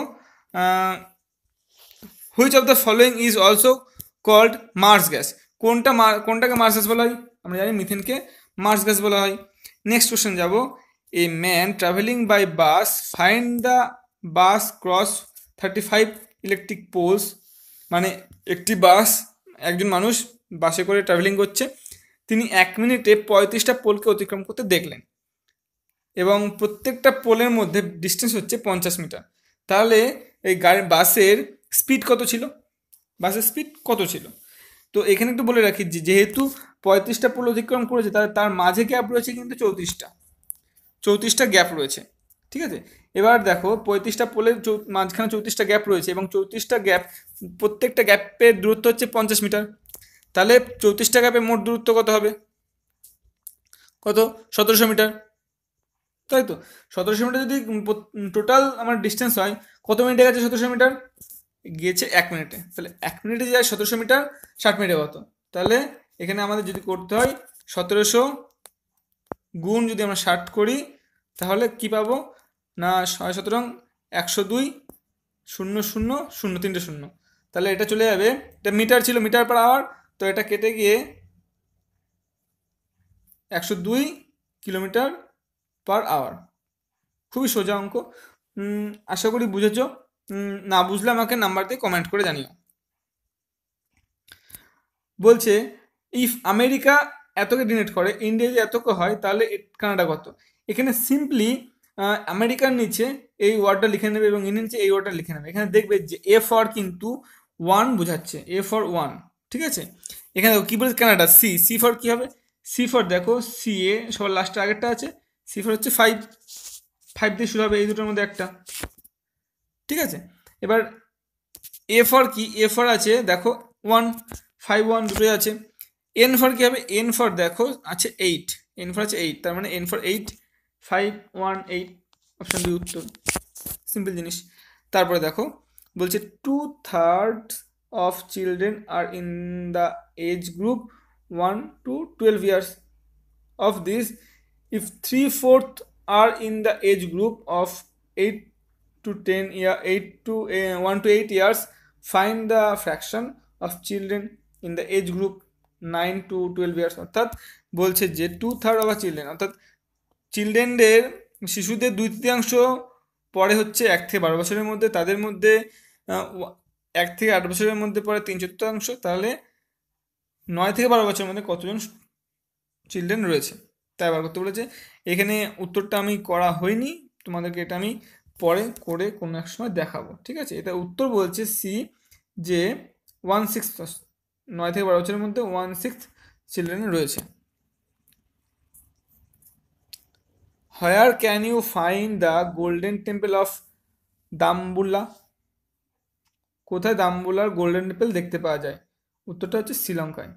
which of the following is also called marsh gas কোনটা কোনটাকে মার্স গ্যাস বলা হয় আমরা জানি মিথেনকে মার্স গ্যাস বলা হয় নেক্সট কোশ্চেন যাব a man travelling by bus find the bus cross thirty five electric poles মানে একটি বাস একজন মানুষ বাসে করে ট্রাভেলিং করছে তিনি এক মিনিটে পঁয়ত্রিশটা পোলকে অতিক্রম করতে দেখলেন এবং প্রত্যেকটা পোলের মধ্যে ডিস্টেন্স হচ্ছে পঞ্চাশ মিটার তাহলে এই গাড়ি বাসের স্পিড কত ছিল বাসের স্পিড কত ছিল তো এখানে একটু বলে রাখি যেহেতু পঁয়ত্রিশটা পোল অতিক্রম করেছে তাহলে তার মাঝে গ্যাপ রয়েছে কিন্তু চৌত্রিশটা চৌত্রিশটা গ্যাপ রয়েছে ঠিক আছে এবার দেখো পঁয়ত্রিশটা পোলের মাঝখানে চৌত্রিশটা গ্যাপ রয়েছে এবং চৌত্রিশটা গ্যাপ প্রত্যেকটা গ্যাপের দূরত্ব হচ্ছে পঞ্চাশ মিটার তাহলে চৌত্রিশটা গ্যাপের মোট দূরত্ব কত হবে কত সতেরোশো মিটার তাই তো সতেরোশো মিটার যদি টোটাল আমার ডিস্টেন্স হয় কত মিনিটে গেছে সতেরোশো মিটার গিয়েছে এক মিনিটে তাহলে এক মিনিটে যায় সতেরোশো মিটার ষাট মিনিটে কত তাহলে এখানে আমাদের যদি করতে হয় সতেরোশো গুণ যদি আমরা ষাট করি তাহলে কি পাবো না ছয় সতেরং একশো দুই শূন্য শূন্য শূন্য তিনটে শূন্য তাহলে এটা চলে যাবে এটা মিটার ছিল মিটার পার আওয়ার তো এটা কেটে গিয়ে একশো দুই কিলোমিটার পার আওয়ার খুবই সোজা অঙ্ক আশা করি বুঝেছ না বুঝলে আমাকে নাম্বার দিয়ে কমেন্ট করে জানিও বলছে ইফ আমেরিকা এতকে ডিনেট করে ইন্ডিয়া যদি এতকে হয় তাহলে কানাডা কত এখানে সিম্পলি আমেরিকার নিচে এই ওয়ার্ডটা লিখে নেবে এবং ইনি নিচে এই ওয়ার্ডটা লিখে নেবে এখানে দেখবে যে এ ফর কিন্তু ওয়ান বোঝাচ্ছে এ ফর ওয়ান ঠিক আছে এখানে দেখো কী বলছে কানাডা সি সি ফর কী হবে সি ফর দেখো সি এ সবার লাস্টে আগেরটা আছে সি ফর হচ্ছে ফাইভ ফাইভ দিয়ে শুরু হবে এই দুটোর মধ্যে একটা ঠিক আছে এবার এ ফর কি এ ফর আছে দেখো ওয়ান ফাইভ ওয়ান দুটোই আছে এন ফর কী হবে এন ফর দেখো আছে এইট এন ফর আছে এইট তার মানে N for eight five one eight option দুই উত্তর সিম্পল জিনিস তারপরে দেখো বলছে two third of children are in the age group one to twelve years of this if three fourth are in the age group of eight to ten year eight to one two eight years find the fraction of children in the age group nine two twelve years অর্থাৎ বলছে যে two third of a children অর্থাৎ চিলড্রেনদের শিশুদের দুই তৃতীয়াংশ পরে হচ্ছে এক থেকে বারো বছরের মধ্যে তাদের মধ্যে এক থেকে আট বছরের মধ্যে পরে তিন চতুর্থাংশ তাহলে নয় থেকে বারো বছরের মধ্যে কতজন চিলড্রেন রয়েছে তাই বার করতে বলেছে এখানে উত্তরটা আমি করা হয়নি তোমাদেরকে এটা আমি পরে করে কোনো এক সময় দেখাবো ঠিক আছে এটা উত্তর বলছে সি যে ওয়ান সিক্স নয় থেকে বারো বছরের মধ্যে ওয়ান সিক্স চিলড্রেন রয়েছে Where can you find the golden temple of Dambulla কোথায় দাম্বুলার গোল্ডেন টেম্পল দেখতে পাওয়া যায় উত্তরটা হচ্ছে শ্রীলঙ্কায়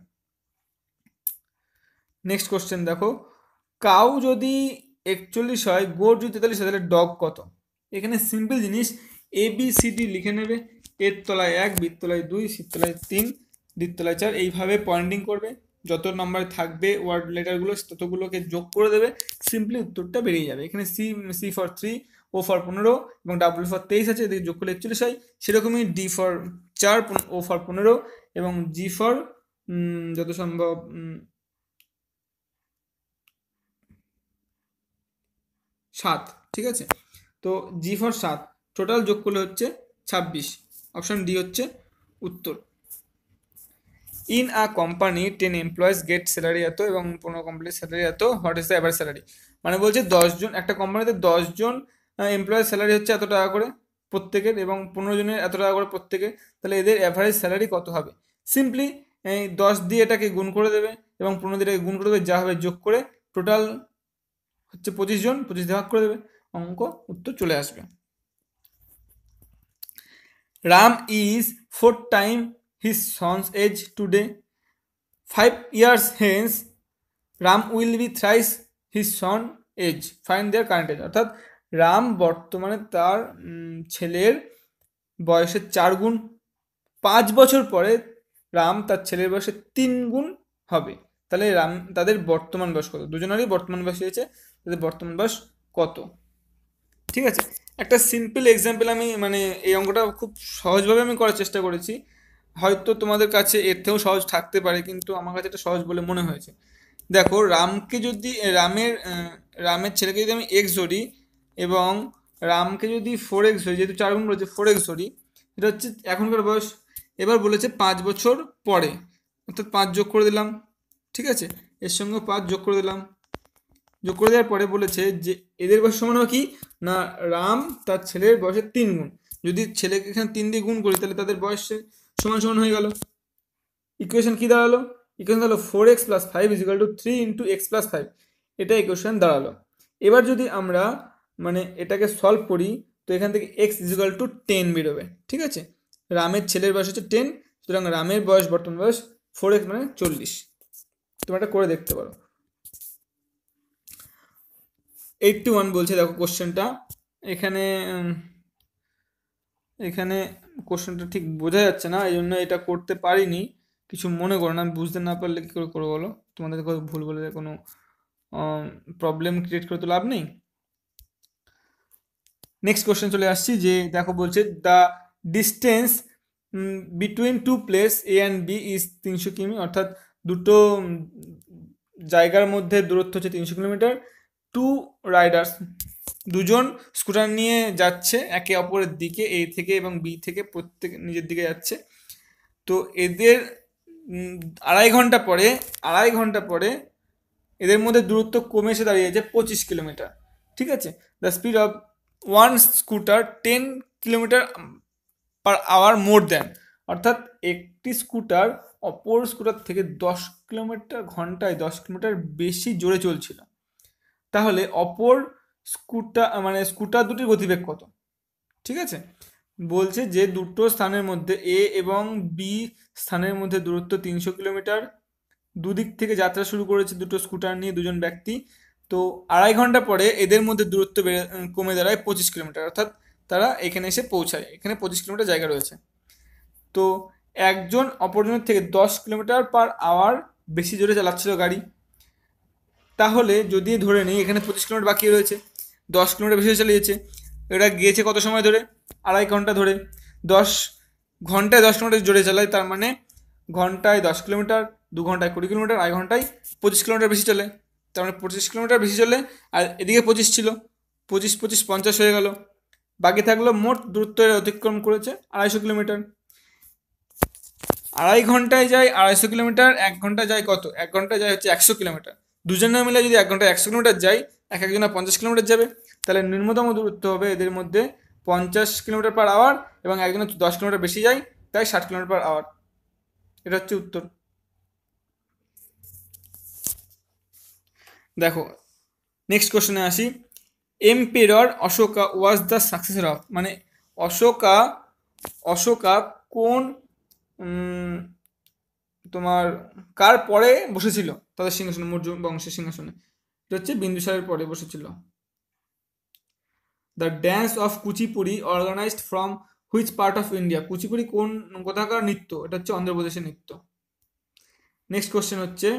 নেক্সট কোশ্চেন দেখো কাউ যদি একচল্লিশ হয় গোট যদি তেতাল্লিশ হয় তাহলে ডগ কত এখানে সিম্পল জিনিস এ বি সি ডি লিখে নেবে এর তলায় এক বিত্তলায় দুই সিত্তলায় তিন দ্বিতলায় চার এইভাবে পয়েন্টিং করবে যত নাম্বার থাকবে ওয়ার্ড লেটারগুলো ততগুলোকে যোগ করে দেবে সিম্পলি উত্তরটা বেরিয়ে যাবে এখানে C C for three O for পনেরো এবং ডাব্লিউ ফর তেইশ আছে এদের যোগ করলে একচল্লিশ হয় সেরকমই ডি ফর চার ও ফর পনেরো এবং জি ফর যত সম্ভব সাত ঠিক আছে তো জি ফর সাত টোটাল যোগ করলে হচ্ছে ছাব্বিশ অপশান ডি হচ্ছে উত্তর in a company ten employees get salary এত এবং পনেরো কোম্পানির স্যালারি এত what is the average salary মানে বলছে দশজন একটা কোম্পানিতে দশজন এমপ্লয়েজ স্যালারি হচ্ছে এত টাকা করে প্রত্যেকের এবং পনেরো জনের এত টাকা করে প্রত্যেকের তাহলে এদের অ্যাভারেজ স্যালারি কত হবে সিম্পলি দশ দিয়ে এটাকে গুণ করে দেবে এবং পনেরো দিয়ে গুণ করে দেবে যা হবে যোগ করে টোটাল হচ্ছে পঁচিশ জন পঁচিশ দিয়ে ভাগ করে দেবে অঙ্ক উত্তর চলে আসবে Ram is four time his son's age today. Five years hence, Ram will be thrice his son age find their current age অর্থাৎ রাম বর্তমানে তার ছেলের বয়সের চার গুণ পাঁচ বছর পরে রাম তার ছেলের বয়সে তিন গুণ হবে তাহলে রাম তাদের বর্তমান বয়স কত দুজনেরই বর্তমান বয়স হয়েছে তাদের বর্তমান বয়স কত ঠিক আছে একটা সিম্পল এক্সাম্পল আমি মানে এই অঙ্কটা খুব সহজভাবে আমি করার চেষ্টা করেছি হয়তো তোমাদের কাছে এর থেকেও সহজ থাকতে পারে কিন্তু আমার কাছে এটা সহজ বলে মনে হয়েছে দেখো রামকে যদি রামের রামের ছেলেকে যদি আমি এক্স ধরি এবং রামকে যদি ফোর এক্স ধরি যেহেতু চার গুণ রয়েছে ফোর এক্স ধরি এটা হচ্ছে এখনকার বয়স এবার বলেছে পাঁচ বছর পরে অর্থাৎ পাঁচ যোগ করে দিলাম ঠিক আছে এর সঙ্গে পাঁচ যোগ করে দিলাম যোগ করে দেওয়ার পরে বলেছে যে এদের বয়স সমান হয় কি না রাম তার ছেলের বয়সের তিন গুণ যদি ছেলেকে এখানে তিন দিয়ে গুণ করি তাহলে তাদের বয়সে সমান সমান হয়ে গেল ইকুয়েশন কি দাঁড়ালো ইকুয়েশন দাঁড়ালো four x plus five equal to three into x plus five এটা ইকুয়েশন দাঁড়ালো এবার যদি আমরা মানে এটাকে সলভ করি তো এখান থেকে এক্স ইজিক্যাল টু টেন বেরোবে ঠিক আছে রামের ছেলের বয়স হচ্ছে টেন সুতরাং রামের বয়স বর্তমান বয়স ফোর এক্স মানে চল্লিশ তোমরা এটা করে দেখতে পারো এইটটি ওয়ান বলছে দেখো কোশ্চেনটা এখানে এখানে কোশ্চেনটা ঠিক বোঝা যাচ্ছে না এই জন্য এটা করতে পারিনি কিছু মনে করো না আমি বুঝতে না পারলে কী করে করবো বলো তোমাদের ভুল বলে কোনো প্রবলেম ক্রিয়েট করে তো লাভ নেই নেক্সট কোশ্চেন চলে আসছি যে দেখো বলছে the distance between two place A and B is তিনশো কিমি অর্থাৎ দুটো জায়গার মধ্যে দূরত্ব হচ্ছে তিনশো কিলোমিটার টু রাইডার্স দুজন স্কুটার নিয়ে যাচ্ছে একে অপরের দিকে এ থেকে এবং বি থেকে প্রত্যেক নিজের দিকে যাচ্ছে তো এদের আড়াই ঘন্টা পরে আড়াই ঘন্টা পরে এদের মধ্যে দূরত্ব কমে এসে দাঁড়িয়েছে পঁচিশ কিলোমিটার ঠিক আছে the speed of one scooter ten kilometre per hour more than অর্থাৎ একটি স্কুটার অপর স্কুটার থেকে দশ কিলোমিটার ঘন্টায় দশ কিলোমিটার বেশি জোরে চলছিল তাহলে অপর স্কুটার মানে স্কুটার দুটির গতিবেগ কত ঠিক আছে বলছে যে দুটো স্থানের মধ্যে এ এবং বি স্থানের মধ্যে দূরত্ব তিনশো কিলোমিটার দুদিক থেকে যাত্রা শুরু করেছে দুটো স্কুটার নিয়ে দুজন ব্যক্তি তো আড়াই ঘন্টা পরে এদের মধ্যে দূরত্ব বেড়ে কমে দাঁড়ায় পঁচিশ কিলোমিটার অর্থাৎ তারা এখানে এসে পৌঁছায় এখানে পঁচিশ কিলোমিটার জায়গা রয়েছে তো একজন অপরজনের থেকে দশ কিলোমিটার পার আওয়ার বেশি জোরে চালাচ্ছিল গাড়ি তাহলে যদি ধরে নিই এখানে পঁচিশ কিলোমিটার বাকি রয়েছে দশ কিলোমিটার বেশি চালিয়েছে এটা গিয়েছে কত সময় ধরে আড়াই ঘন্টা ধরে দশ ঘন্টায় দশ কিলোমিটার জোরে চালায় তার মানে ঘন্টায় দশ কিলোমিটার দু ঘন্টায় কুড়ি কিলোমিটার আড়াই ঘন্টায় পঁচিশ কিলোমিটার বেশি চলে তার মানে পঁচিশ কিলোমিটার বেশি চলে আর এদিকে পঁচিশ ছিল পঁচিশ পঁচিশ পঞ্চাশ হয়ে গেল বাকি থাকলো মোট দূরত্ব অতিক্রম করেছে আড়াইশো কিলোমিটার আড়াই ঘন্টায় যায় আড়াইশো কিলোমিটার এক ঘন্টা যায় কত এক ঘন্টা যায় হচ্ছে একশো কিলোমিটার দুজনে মিলে যদি এক ঘন্টা একশো কিলোমিটার যাই এক একজনে পঞ্চাশ কিলোমিটার যাবে তাহলে ন্যূনতম দূরত্ব হবে এদের মধ্যে পঞ্চাশ কিলোমিটার পার আওয়ার এবং একজনে দশ কিলোমিটার বেশি যায় তাই ষাট কিলোমিটার পার আওয়ার এটা হচ্ছে উত্তর দেখো নেক্সট কোশ্চেনে আসি emperor Ashoka was the successor of মানে অশোকা অশোকা কোন তোমার কার পরে বসেছিল তাদের সিংহাসনে মৌর্য বংশের সিংহাসনে এটা হচ্ছে বিন্দুসারের পরে বসেছিল the dance of Kuchipudi organised from which part of India Kuchipudi কোন কোথাকার নৃত্য এটা হচ্ছে অন্ধ্রপ্রদেশের নৃত্য নেক্সট কোশ্চেন হচ্ছে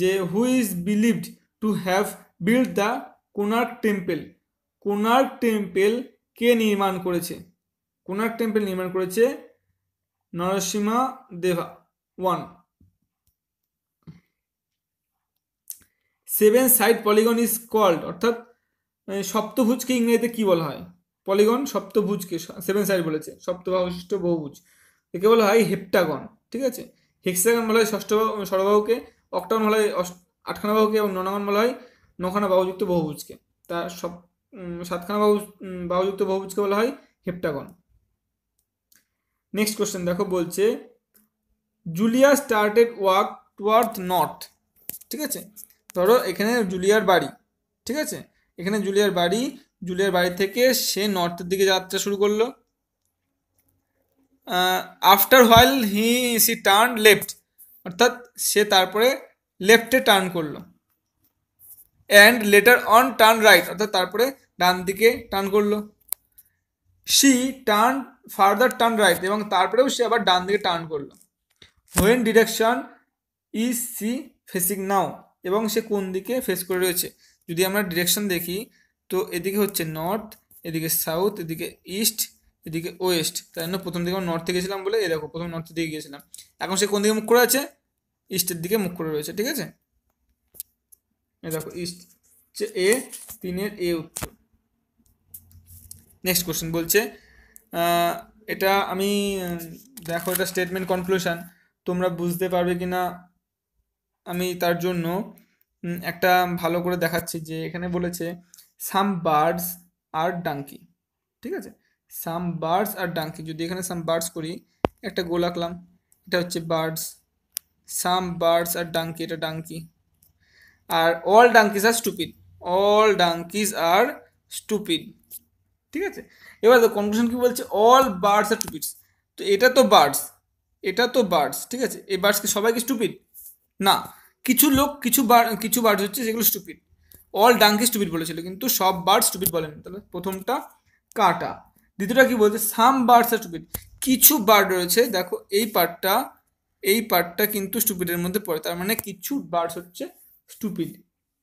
যে who is believed to have build the Konark temple Konark temple কে নির্মাণ করেছে কোনার্ক টেম্পেল নির্মাণ করেছে Narasimha Deva one seven side polygon is called অর্থাৎ সপ্তভুজকে ইংরেজিতে কি বলা হয় পলিগন সপ্তভুজকে সেভেন সাইড বলেছে সপ্তবাহুষ্ট বহুভুজ একে বলা হয় হেপ্টাগন ঠিক আছে হেক্সাগন বলা হয় ষষ্ঠ সরবাহুকে অক্টাগন বলা হয় আটখানা বাহুকে এবং ননাগন বলা হয় নখানা বাহুযুক্ত বহুভুজকে তা সব সাতখানা বাহু বাহুযুক্ত বহুভুজকে বলা হয় হেপ্টাগন নেক্সট কোশ্চেন দেখো বলছে Julia started work toward north ঠিক আছে ধরো এখানে জুলিয়ার বাড়ি ঠিক আছে এখানে জুলিয়ার বাড়ি জুলিয়ার বাড়ি থেকে সে নর্থের দিকে যাত্রা শুরু করলো after while he she turn left অর্থাৎ সে তারপরে লেফটে টার্ন করলো and later on turn right অর্থাৎ তারপরে ডান দিকে টার্ন করলো she turn further turn right এবং তারপরেও সে আবার ডান দিকে টার্ন করলো when direction is she facing now এবং সে কোন দিকে ফেস করে রয়েছে যদি আমরা ডিরেকশন দেখি তো এদিকে হচ্ছে নর্থ এদিকে সাউথ এদিকে ইস্ট এদিকে ওয়েস্ট তাই জন্য প্রথম দিকে আমরা নর্থে গেছিলাম বলে এই দেখো প্রথম নর্থের দিকে গিয়েছিলাম এখন সে কোন দিকে মুখ করে আছে ইস্টের দিকে মুখ করে রয়েছে ঠিক আছে এ দেখো ইস্ট এ তিনের এ উত্তর নেক্সট কোশ্চেন বলছে এটা আমি দেখো এটা স্টেটমেন্ট কনক্লুশন তোমরা বুঝতে পারবে কি না আমি তার জন্য একটা ভালো করে দেখাচ্ছি যে এখানে বলেছে সাম বার্ডস আর ডাঙ্কি ঠিক আছে সাম বার্ডস আর ডাঙ্কি যদি এখানে সাম বার্ডস করি একটা গোল আঁকলাম এটা হচ্ছে birds some birds are donkey এটা donkey are all donkeys are stupid all donkeys are stupid ঠিক আছে এবার কনক্লুশন কি বলছে অল বার্ডস আর স্টুপিডস তো এটা তো বার্ডস এটা তো বার্ডস ঠিক আছে এই বার্ডস কি সবাইকে স্টুপিড না কিছু লোক কিছু বার কিছু বার্ডস হচ্ছে যেগুলো স্টুপিড অল ডাঙ্কি স্টুপিড বলেছিল কিন্তু সব বার্ড স্টুপিড বলেন তাহলে প্রথমটা কাটা দ্বিতীয়টা কি বলছে সাম বার্ডস আর স্টুপিড কিছু বার্ড রয়েছে দেখো এই পার্টটা এই পার্টটা কিন্তু স্টুপিডের মধ্যে পড়ে তার মানে কিছু বার্ডস হচ্ছে স্টুপিড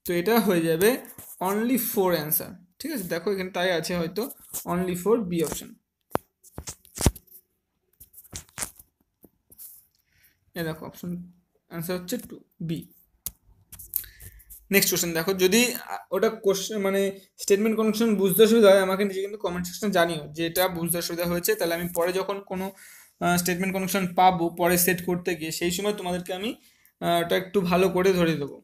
তো এটা হয়ে যাবে অনলি ফোর অ্যান্সার ঠিক আছে দেখো এখানে তাই আছে হয়তো only four B option A দেখো অপশন অ্যান্সার হচ্ছে টু বি নেক্সট কোশ্চেন দেখো যদি ওটা কোশ্চেন মানে স্টেটমেন্ট কোনো বুঝতে অসুবিধা হয় আমাকে নিজে কিন্তু কমেন্ট সেকশনে জানিও যে এটা বুঝতে অসুবিধা হয়েছে তাহলে আমি পরে যখন কোনো স্টেটমেন্ট কানেকশন পাবো পরে সেট করতে গিয়ে সেই সময় তোমাদেরকে আমি ওটা একটু ভালো করে ধরে দেবো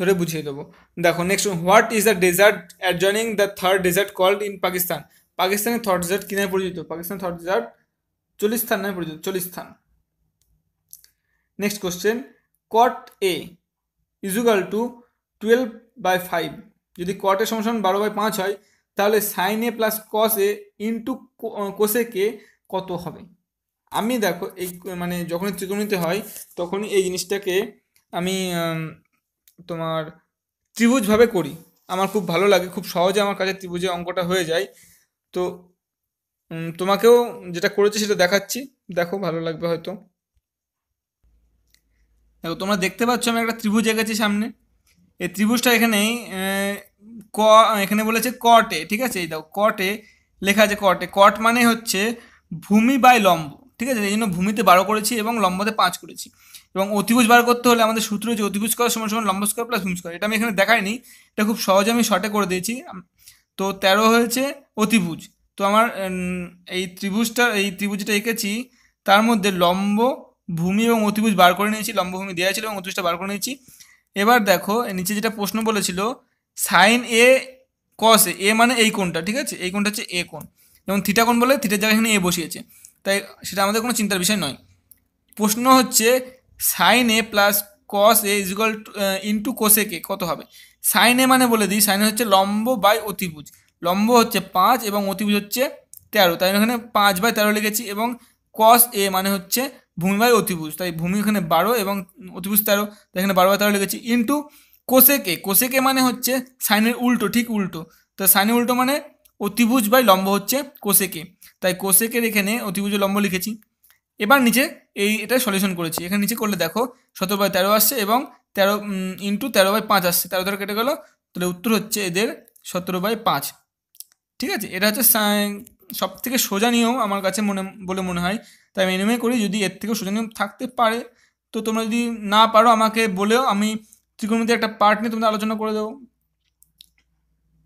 ধরে বুঝিয়ে দেবো দেখো next what is the desert adjoining the third desert called in Pakistan পাকিস্তানের থার্ড ডেজার্ট কিনায় পরিচিত পাকিস্তান থার্ড ডেজার্ট চল্লিশ স্থান নামে পরিচিত চল্লিশ স্থান next question cot A equal to twelve by five যদি কটের সমসমান বারো বাই পাঁচ হয় তাহলে sine A plus cos A into কোসে কে কত হবে আমি দেখো এই মানে যখনই ত্রিকোণিতে হয় তখনই এই জিনিসটাকে আমি তোমার ত্রিভুজভাবে করি আমার খুব ভালো লাগে খুব সহজে আমার কাছে ত্রিভুজে অঙ্কটা হয়ে যায় তো তোমাকেও যেটা করেছে সেটা দেখাচ্ছি দেখো ভালো লাগবে হয়তো দেখো তোমরা দেখতে পাচ্ছ আমি একটা ত্রিভুজ এঁকেছি সামনে এই ত্রিভুজটা এখানে ক এখানে বলেছে কটে ঠিক আছে এই দাও কটে লেখা আছে কটে কট মানে হচ্ছে ভূমি বাই লম্ব ঠিক আছে এই জন্য ভূমিতে বারো করেছি এবং লম্বতে পাঁচ করেছি এবং অতিভুজ বার করতে হলে আমাদের সূত্র যে অতিভুজ করার সময় সময় লম্ব স্কোয়ার প্লাস ভূমি স্কোয়ার এটা আমি এখানে দেখাইনি এটা খুব সহজে আমি শর্টে করে দিয়েছি তো তেরো হয়েছে অতিভুজ তো আমার এই ত্রিভুজটা এই ত্রিভুজটা এঁকেছি তার মধ্যে লম্ব ভূমি এবং অতিভুজ বার করে নিয়েছি লম্বভূমি দেওয়া ছিল এবং অতিভুজটা বার করে নিয়েছি এবার দেখো নিচে যেটা প্রশ্ন বলেছিল সাইন এ কস এ এ মানে এই কোণটা ঠিক আছে এই কোণটা হচ্ছে এ কোন যেমন থিটা কোন বলে থিটার জায়গায় এখানে এ বসিয়েছে তাই সেটা আমাদের কোনো চিন্তার বিষয় নয় প্রশ্ন হচ্ছে sine A plus cos A equal into কে কত হবে সাইন এ মানে বলে দিই সাইন হচ্ছে লম্ব বাই অতিভুজ লম্ব হচ্ছে পাঁচ এবং অতিভুজ হচ্ছে তেরো তাই এখানে পাঁচ বাই তেরো লিখেছি এবং কস এ মানে হচ্ছে বাই অতিভুজ তাই ভূমি এখানে বারো এবং অতিভুজ তেরো তাই এখানে বারো বা তেরো লিখেছি ইন্টু কোষেকে কোষেকে মানে হচ্ছে সাইনের উল্টো ঠিক উল্টো তো সাইনের উল্টো মানে অতিভুজ বাই লম্ব হচ্ছে কোষেকে তাই কোষেকের এখানে অতিভুজ লম্ব লিখেছি এবার নিচে এই এটা সলিউশন করেছি এখানে নিচে করলে দেখো সতেরো বাই তেরো আসছে এবং তেরো ইন্টু তেরো বাই পাঁচ আসছে তেরো তেরো কেটে গেলো তাহলে উত্তর হচ্ছে এদের সতেরো বাই পাঁচ ঠিক আছে এটা হচ্ছে সব থেকে সোজা নিয়ম আমার কাছে মনে বলে মনে হয় তাই আমি এনিমে করি যদি এর থেকেও সোজা নিয়ম থাকতে পারে তো তোমরা যদি না পারো আমাকে বলেও আমি ত্রিকোণমিতি একটা পার্ট নিয়ে তোমাদের আলোচনা করে দেবো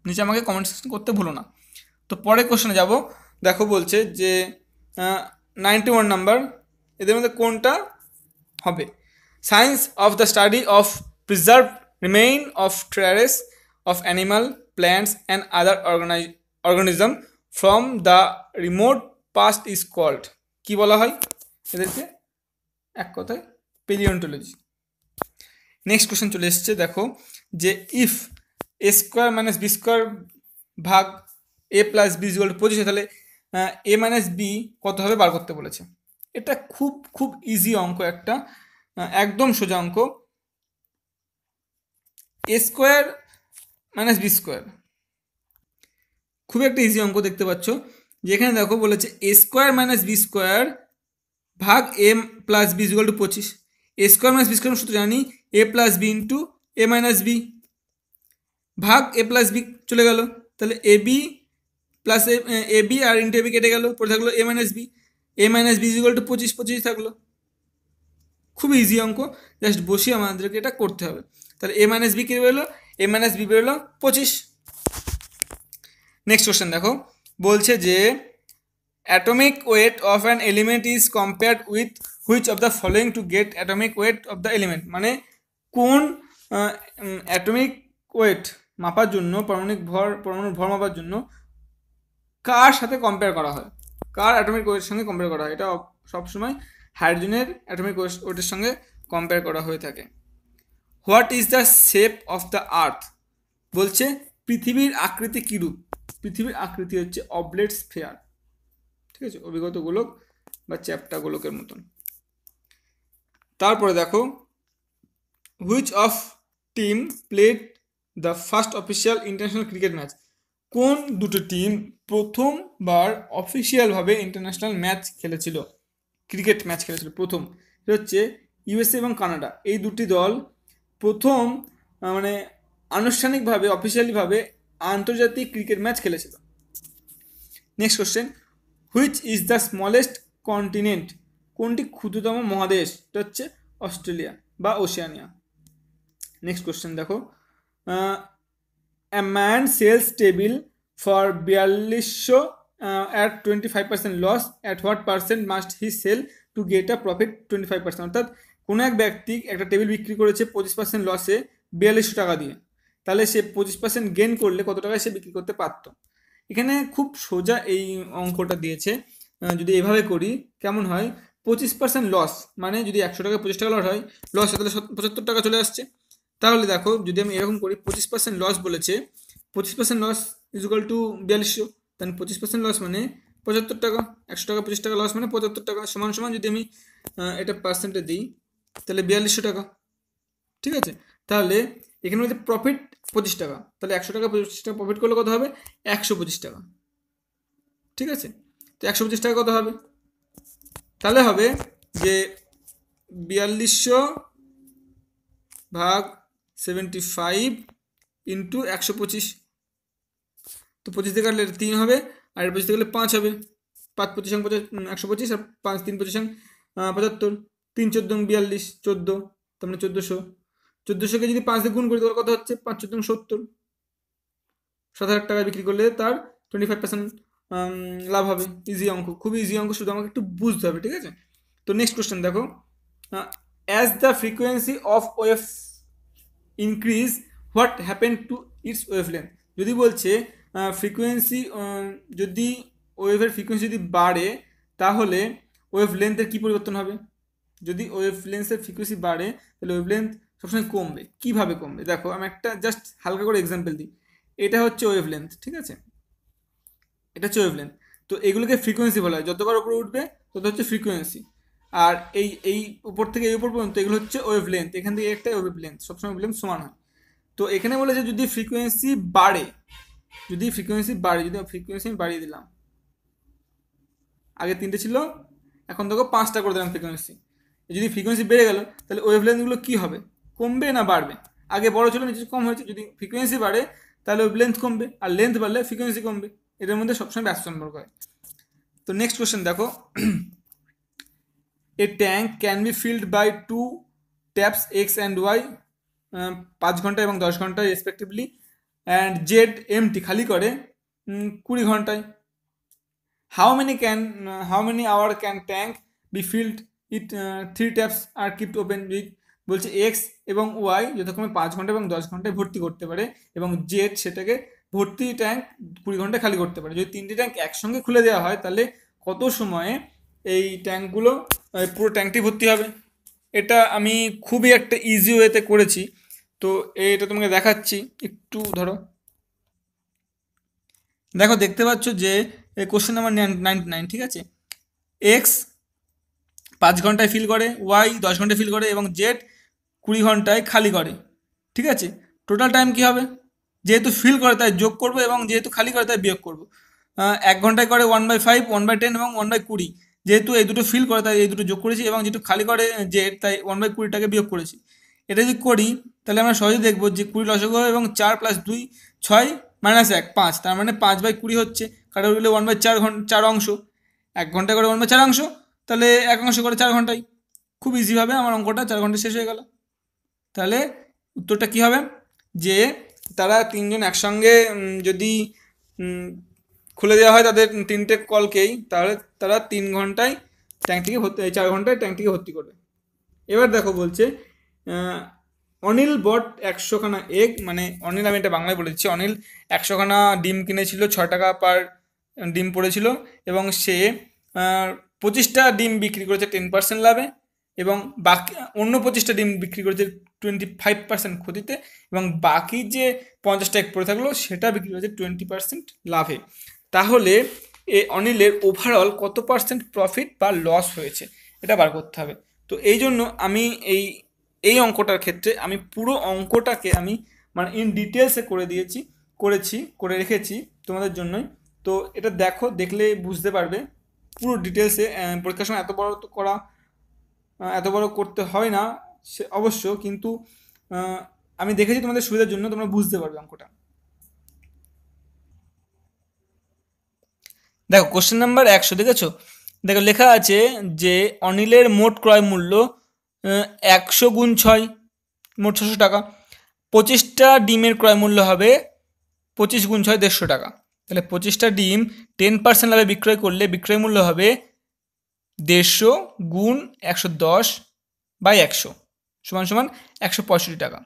নিচে আমাকে কমেন্ট সেকশন করতে ভুলো না তো পরে কোশ্চেনে যাব দেখো বলছে যে নাইনটি ওয়ান নাম্বার এদের মধ্যে কোনটা হবে science of the study of preserve remain of traces of animal plants and other organise organism from the remote past is called কী বলা হয় এদেরকে এক কথায় পেলিওন্টোলজি নেক্সট কোশ্চেন চলে এসছে দেখো যে if A square minus B square ভাগ এ প্লাস বি জিওল পঁচিশে তাহলে এ মাইনাস বি কতভাবে বার করতে বলেছে এটা খুব খুব ইজি অঙ্ক একটা একদম সোজা অঙ্ক A square minus B square খুব একটা ইজি অঙ্ক দেখতে পাচ্ছ যেখানে দেখো বলেছে A square minus B square ভাগ M plus B equal to পঁচিশ A square minus B square শুধু জানি A plus B into A minus B ভাগ এ প্লাস বি চলে গেল তাহলে A B plus A B আর ইন্টু এ বি কেটে গেল পড়ে থাকলো A minus B A minus B equal to পঁচিশ পঁচিশ থাকলো খুব ইজি অঙ্ক জাস্ট বসিয়ে আমাদেরকে এটা করতে হবে তাহলে এ মাইনাস বি কে বেরোলো এ মাইনাস বি বেরোলো পঁচিশ নেক্সট কোশ্চেন দেখো বলছে যে atomic weight of an element is compared with which of the following to get atomic weight of the element মানে কোন অ্যাটমিক ওয়েট মাপার জন্য পরমাণিক ভর পরমাণুর ভর মাপার জন্য কার সাথে কম্পেয়ার করা হয় কার অ্যাটমিক ওয়েটের সঙ্গে কম্পেয়ার করা হয় এটা সবসময় হাইড্রোজেনের অ্যাটমিক ওয়েটের সঙ্গে কম্পেয়ার করা হয়ে থাকে what is the shape of the earth বলছে পৃথিবীর আকৃতি কীরূপ পৃথিবীর আকৃতি হচ্ছে অবলেট স্ফেয়ার ঠিক আছে অভিগত গোলক বা চ্যাপ্টা গোলকের মতন তারপরে দেখো which of team played the first official international cricket match কোন দুটো টিম প্রথমবার অফিসিয়ালভাবে ইন্টারন্যাশনাল ম্যাচ খেলেছিল ক্রিকেট ম্যাচ খেলেছিল প্রথম সেটা হচ্ছে ইউএসএ এবং কানাডা এই দুটি দল প্রথম মানে আনুষ্ঠানিকভাবে অফিসিয়ালিভাবে আন্তর্জাতিক ক্রিকেট ম্যাচ খেলেছিল next question which is the smallest continent কোনটি ক্ষুদ্রতম মহাদেশ এটা হচ্ছে অস্ট্রেলিয়া বা ওশিয়ানিয়া নেক্সট কোশ্চেন দেখো a man sells table for বিয়াল্লিশশো at twenty five percent loss at what percent must he sell to get a profit twenty five percent অর্থাৎ কোনো এক ব্যক্তি একটা টেবিল বিক্রি করেছে পঁচিশ পার্সেন্ট লসে বিয়াল্লিশশো টাকা দিয়ে তাহলে সে পঁচিশ পার্সেন্ট গেন করলে কত টাকায় সে বিক্রি করতে পারত এখানে খুব সোজা এই অঙ্কটা দিয়েছে যদি এভাবে করি কেমন হয় পঁচিশ পার্সেন্ট লস মানে যদি একশো টাকা পঁচিশ টাকা লস হয় লস তাহলে পঁচাত্তর টাকা চলে আসছে তাহলে দেখো যদি আমি এরকম করি পঁচিশ পার্সেন্ট লস বলেছে পঁচিশ পার্সেন্ট লস ইজুকাল টু বিয়াল্লিশশো তাহলে পঁচিশ পার্সেন্ট লস মানে পঁচাত্তর টাকা একশো টাকা পঁচিশ টাকা লস মানে পঁচাত্তর টাকা সমান সমান যদি আমি এটা পার্সেন্টে দিই তাহলে বিয়াল্লিশশো টাকা ঠিক আছে তাহলে এখানে বলছে প্রফিট পঁচিশ টাকা তাহলে একশো টাকা পঁচিশ টাকা প্রফিট করলে কত হবে একশো পঁচিশ টাকা ঠিক আছে তো একশো পঁচিশ টাকা কত হবে তাহলে হবে যে বিয়াল্লিশশো ভাগ সেভেন্টি ফাইভ ইন্টু একশো পঁচিশ তো পঁচিশ থেকে কাটলে তিন হবে আর পঁচিশ থেকে পাঁচ হবে পাঁচ পঁচিশ অঙ্ক একশো পঁচিশ আর পাঁচ তিন পঁচিশ অঙ্ক পঁচাত্তর তিন চোদ্দো বিয়াল্লিশ চোদ্দো তার মানে চোদ্দোশো কে যদি পাঁচ দিয়ে গুণ করি তাহলে কত হচ্ছে পাঁচ চোদ্দ সত্তর সাত হাজার টাকায় বিক্রি করলে তার টোয়েন্টি ফাইভ পার্সেন্ট লাভ হবে ইজি অঙ্ক খুবই ইজি অঙ্ক শুধু আমাকে একটু বুঝতে হবে ঠিক আছে তো নেক্সট কোশ্চেন দেখো as the frequency of wave increase what happen to its wave length যদি বলছে ফ্রিকোয়েন্সি যদি ওয়েভের ফ্রিকোয়েন্সি যদি বাড়ে তাহলে ওয়েভ লেন্থের কী পরিবর্তন হবে যদি ওয়েভ লেন্থের ফ্রিকোয়েন্সি বাড়ে তাহলে ওয়েভ লেন্থ সবসময় কমবে কিভাবে কমবে দেখো আমি একটা জাস্ট হালকা করে এক্সাম্পল দিই এটা হচ্ছে ওয়েভ লেন্থ ঠিক আছে এটা হচ্ছে ওয়েভ লেন্থ তো এগুলোকে ফ্রিকোয়েন্সি বলা হয় যতবার উপরে উঠবে তত হচ্ছে ফ্রিকোয়েন্সি আর এই এই উপর থেকে এই উপর পর্যন্ত এগুলো হচ্ছে ওয়েভ লেন্থ এখান থেকে একটা ওয়েভ লেন্থ সবসময় ওয়েভ লেন্থ সমান হয় তো এখানে বলে যে যদি ফ্রিকোয়েন্সি বাড়ে যদি ফ্রিকোয়েন্সি বাড়ে যদি ফ্রিকোয়েন্সি আমি বাড়িয়ে দিলাম আগে তিনটে ছিল এখন দেখো পাঁচটা করে দিলাম ফ্রিকোয়েন্সি যদি ফ্রিকোয়েন্সি বেড়ে গেল তাহলে ওয়েভ লেন্থগুলো কী হবে কমবে না বাড়বে আগে বড় ছিল নিচে কম হয়েছে যদি ফ্রিকোয়েন্সি বাড়ে তাহলে লেন্থ কমবে আর লেন্থ বাড়লে ফ্রিকোয়েন্সি কমবে এটার মধ্যে সবসময় ব্যস্ত সম্পর্ক হয় তো নেক্সট কোয়েশ্চেন দেখো a tank can be filled by two taps X and Y পাঁচ ঘন্টা এবং দশ ঘন্টায় রেসপেক্টিভলি অ্যান্ড জেড এমটি খালি করে কুড়ি ঘন্টায় how many can how many hour can tank be filled it three taps are kept open with বলছে এক্স এবং ওয়াই যথাক্রমে পাঁচ ঘন্টা এবং দশ ঘন্টায় ভর্তি করতে পারে এবং জেড সেটাকে ভর্তি ট্যাঙ্ক কুড়ি ঘন্টা খালি করতে পারে যদি তিনটি ট্যাঙ্ক একসঙ্গে খুলে দেওয়া হয় তাহলে কত সময়ে এই ট্যাঙ্কগুলো পুরো ট্যাঙ্কটি ভর্তি হবে এটা আমি খুবই একটা ইজি ওয়েতে করেছি তো এটা তোমাকে দেখাচ্ছি একটু ধরো দেখো দেখতে পাচ্ছ যে কোশ্চেন নাম্বার নাইনটি নাইন ঠিক আছে এক্স পাঁচ ঘন্টায় ফিল করে ওয়াই দশ ঘন্টায় ফিল করে এবং জেড কুড়ি ঘন্টায় খালি করে ঠিক আছে টোটাল টাইম কী হবে যেহেতু ফিল করে তাই যোগ করব এবং যেহেতু খালি করে তাই বিয়োগ করব এক ঘন্টায় করে one by five one by ten এবং ওয়ান বাই কুড়ি যেহেতু এই দুটো ফিল করে তাই এই দুটো যোগ করেছি এবং যেহেতু খালি করে যে তাই ওয়ান বাই কুড়িটাকে বিয়োগ করেছি এটা যদি করি তাহলে আমরা সহজে দেখবো যে কুড়ি লসক এবং চার প্লাস দুই ছয় মাইনাস এক পাঁচ তার মানে পাঁচ বাই কুড়ি হচ্ছে কারণ ওগুলো ওয়ান বাই চার ঘন্টা চার অংশ এক ঘন্টা করে ওয়ান বাই চার অংশ তাহলে এক অংশ করে চার ঘন্টায় খুব ইজিভাবে আমার অঙ্কটা চার ঘন্টা শেষ হয়ে গেল তাহলে উত্তরটা কি হবে যে তারা তিনজন একসঙ্গে যদি খুলে দেওয়া হয় তাদের তিনটে কলকেই তাহলে তারা তিন ঘন্টায় ট্যাঙ্কটিকে ভর্তি চার ঘন্টায় ট্যাঙ্কটিকে ভর্তি করবে এবার দেখো বলছে অনিল বট একশোখানা এগ মানে অনিল আমি এটা বাংলায় বলেছি অনিল একশোখানা ডিম কিনেছিল ছ টাকা পার ডিম পড়েছিল এবং সে পঁচিশটা ডিম বিক্রি করেছে টেন পার্সেন্ট লাভে এবং বাকি অন্য পঁচিশটা ডিম বিক্রি করেছে টোয়েন্টি ফাইভ পার্সেন্ট ক্ষতিতে এবং বাকি যে পঞ্চাশটা এক পড়ে থাকলো সেটা বিক্রি করেছে টোয়েন্টি পার্সেন্ট লাভে তাহলে এ অনিলের ওভারঅল কত পার্সেন্ট প্রফিট বা লস হয়েছে এটা বার করতে হবে তো এই জন্য আমি এই এই অঙ্কটার ক্ষেত্রে আমি পুরো অঙ্কটাকে আমি মানে ইন ডিটেলসে করে দিয়েছি করেছি করে রেখেছি তোমাদের জন্যই তো এটা দেখো দেখলে বুঝতে পারবে পুরো ডিটেলসে পরীক্ষার সময় এত বড় করা এত বড় করতে হয় না সে অবশ্য কিন্তু আমি দেখেছি তোমাদের সুবিধার জন্য তোমরা বুঝতে পারবে অঙ্কটা দেখো কোশ্চেন নাম্বার একশো দেখেছো দেখো লেখা আছে যে অনিলের মোট ক্রয় মূল্য একশো গুণ ছয় মোট ছশো টাকা পঁচিশটা ডিমের ক্রয় মূল্য হবে পঁচিশ গুণ ছয় দেড়শো টাকা তাহলে পঁচিশটা ডিম টেন পার্সেন্ট লাভে বিক্রয় করলে বিক্রয় মূল্য হবে দেড়শো গুণ একশো দশ বাই একশো সমান সমান একশো পঁয়ষট্টি টাকা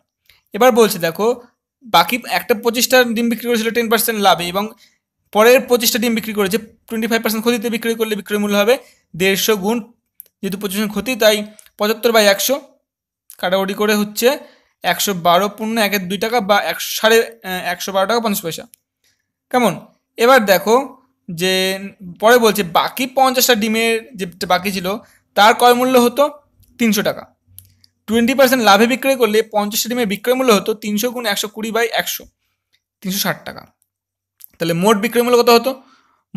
এবার বলছে দেখো বাকি একটা পঁচিশটা ডিম বিক্রি করেছিল টেন পার্সেন্ট লাভে এবং পরের পঁচিশটা ডিম বিক্রি করেছে টোয়েন্টি ফাইভ পার্সেন্ট ক্ষতিতে বিক্রি করলে বিক্রয় মূল্য হবে দেড়শো গুণ যেহেতু পঁচিশ ক্ষতি তাই পঁচাত্তর বাই একশো কাটাকুটি করে হচ্ছে একশো বারো পূর্ণ একের দুই টাকা বা এক সাড়ে একশো বারো টাকা পঞ্চাশ পয়সা কেমন এবার দেখো যে পরে বলছে বাকি পঞ্চাশটা ডিমের যে বাকি ছিল তার ক্রয় মূল্য হতো তিনশো টাকা টোয়েন্টি পার্সেন্ট লাভে বিক্রয় করলে পঞ্চাশটা ডিমের বিক্রয় মূল্য হতো তিনশো গুণ একশো কুড়ি বাই একশো তিনশো ষাট টাকা তাহলে মোট বিক্রয় মূল্য কত হতো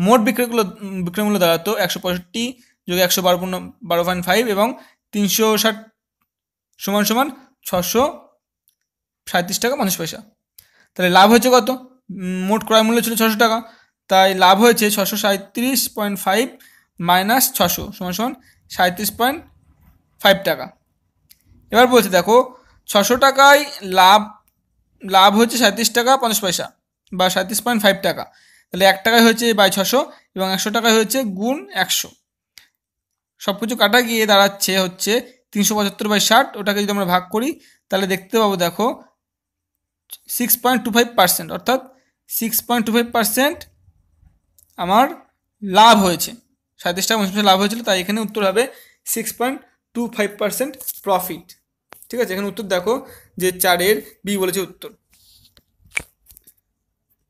মোট বিক্রয়গুলো বিক্রয় মূল্য দাঁড়াতো একশো পঁয়ষট্টি যোগে একশো বারো পূর্ণ বারো পয়েন্ট ফাইভ এবং তিনশো ষাট সমান সমান ছশো সাঁত্রিশ টাকা পঞ্চাশ পয়সা তাহলে লাভ হয়েছে কত মোট ক্রয় মূল্য ছিল ছশো টাকা তাই লাভ হয়েছে ছশো সাঁত্রিশ পয়েন্ট ফাইভ মাইনাস ছশো সমান সমান সাঁত্রিশ পয়েন্ট ফাইভ টাকা এবার বলছে দেখো ছশো টাকায় লাভ লাভ হচ্ছে সাঁত্রিশ টাকা পঞ্চাশ পয়সা বা সাঁত্রিশ পয়েন্ট ফাইভ টাকা তাহলে এক টাকায় হয়েছে বাই ছশো এবং একশো টাকায় হয়েছে গুণ একশো সব কিছু কাটা গিয়ে দাঁড়াচ্ছে হচ্ছে তিনশো পঁচাত্তর বাই ষাট ওটাকে যদি আমরা ভাগ করি তাহলে দেখতে পাবো দেখো six point two five percent অর্থাৎ six point two five percent আমার লাভ হয়েছে সাঁত্রিশ টাকা উনিশ লাভ হয়েছিল তাই এখানে উত্তর হবে six point two five percent profit ঠিক আছে এখানে উত্তর দেখো যে চারের বি বলেছে উত্তর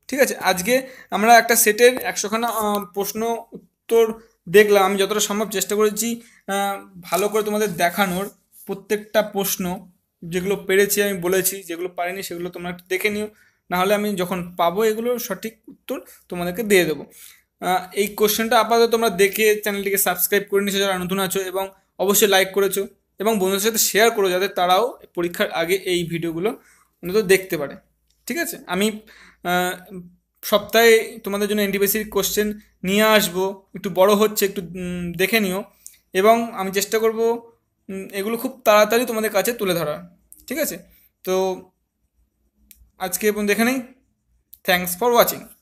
ঠিক আছে আজকে আমরা একটা সেটের একশোখানা প্রশ্ন উত্তর দেখলাম আমি যতটা সম্ভব চেষ্টা করেছি ভালো করে তোমাদের দেখানোর প্রত্যেকটা প্রশ্ন যেগুলো পেরেছি আমি বলেছি যেগুলো পারিনি সেগুলো তোমরা একটু দেখে নিও নাহলে আমি যখন পাবো এগুলো সঠিক উত্তর তোমাদেরকে দিয়ে দেবো এই কোশ্চেনটা আপাতত তোমরা দেখে চ্যানেলটিকে সাবস্ক্রাইব করে নিয়েছো যারা নতুন আছো এবং অবশ্যই লাইক করেছো এবং বন্ধুদের সাথে শেয়ার করো যাতে তারাও পরীক্ষার আগে এই ভিডিওগুলো অন্তত দেখতে পারে ঠিক আছে আমি সপ্তাহে তোমাদের জন্য এনটিপিসির কোশ্চেন নিয়ে আসবো একটু বড় হচ্ছে একটু দেখে নিও এবং আমি চেষ্টা করব এগুলো খুব তাড়াতাড়ি তোমাদের কাছে তুলে ধরার ঠিক আছে তো আজকে এবং দেখে নেই থ্যাংকস ফর ওয়াচিং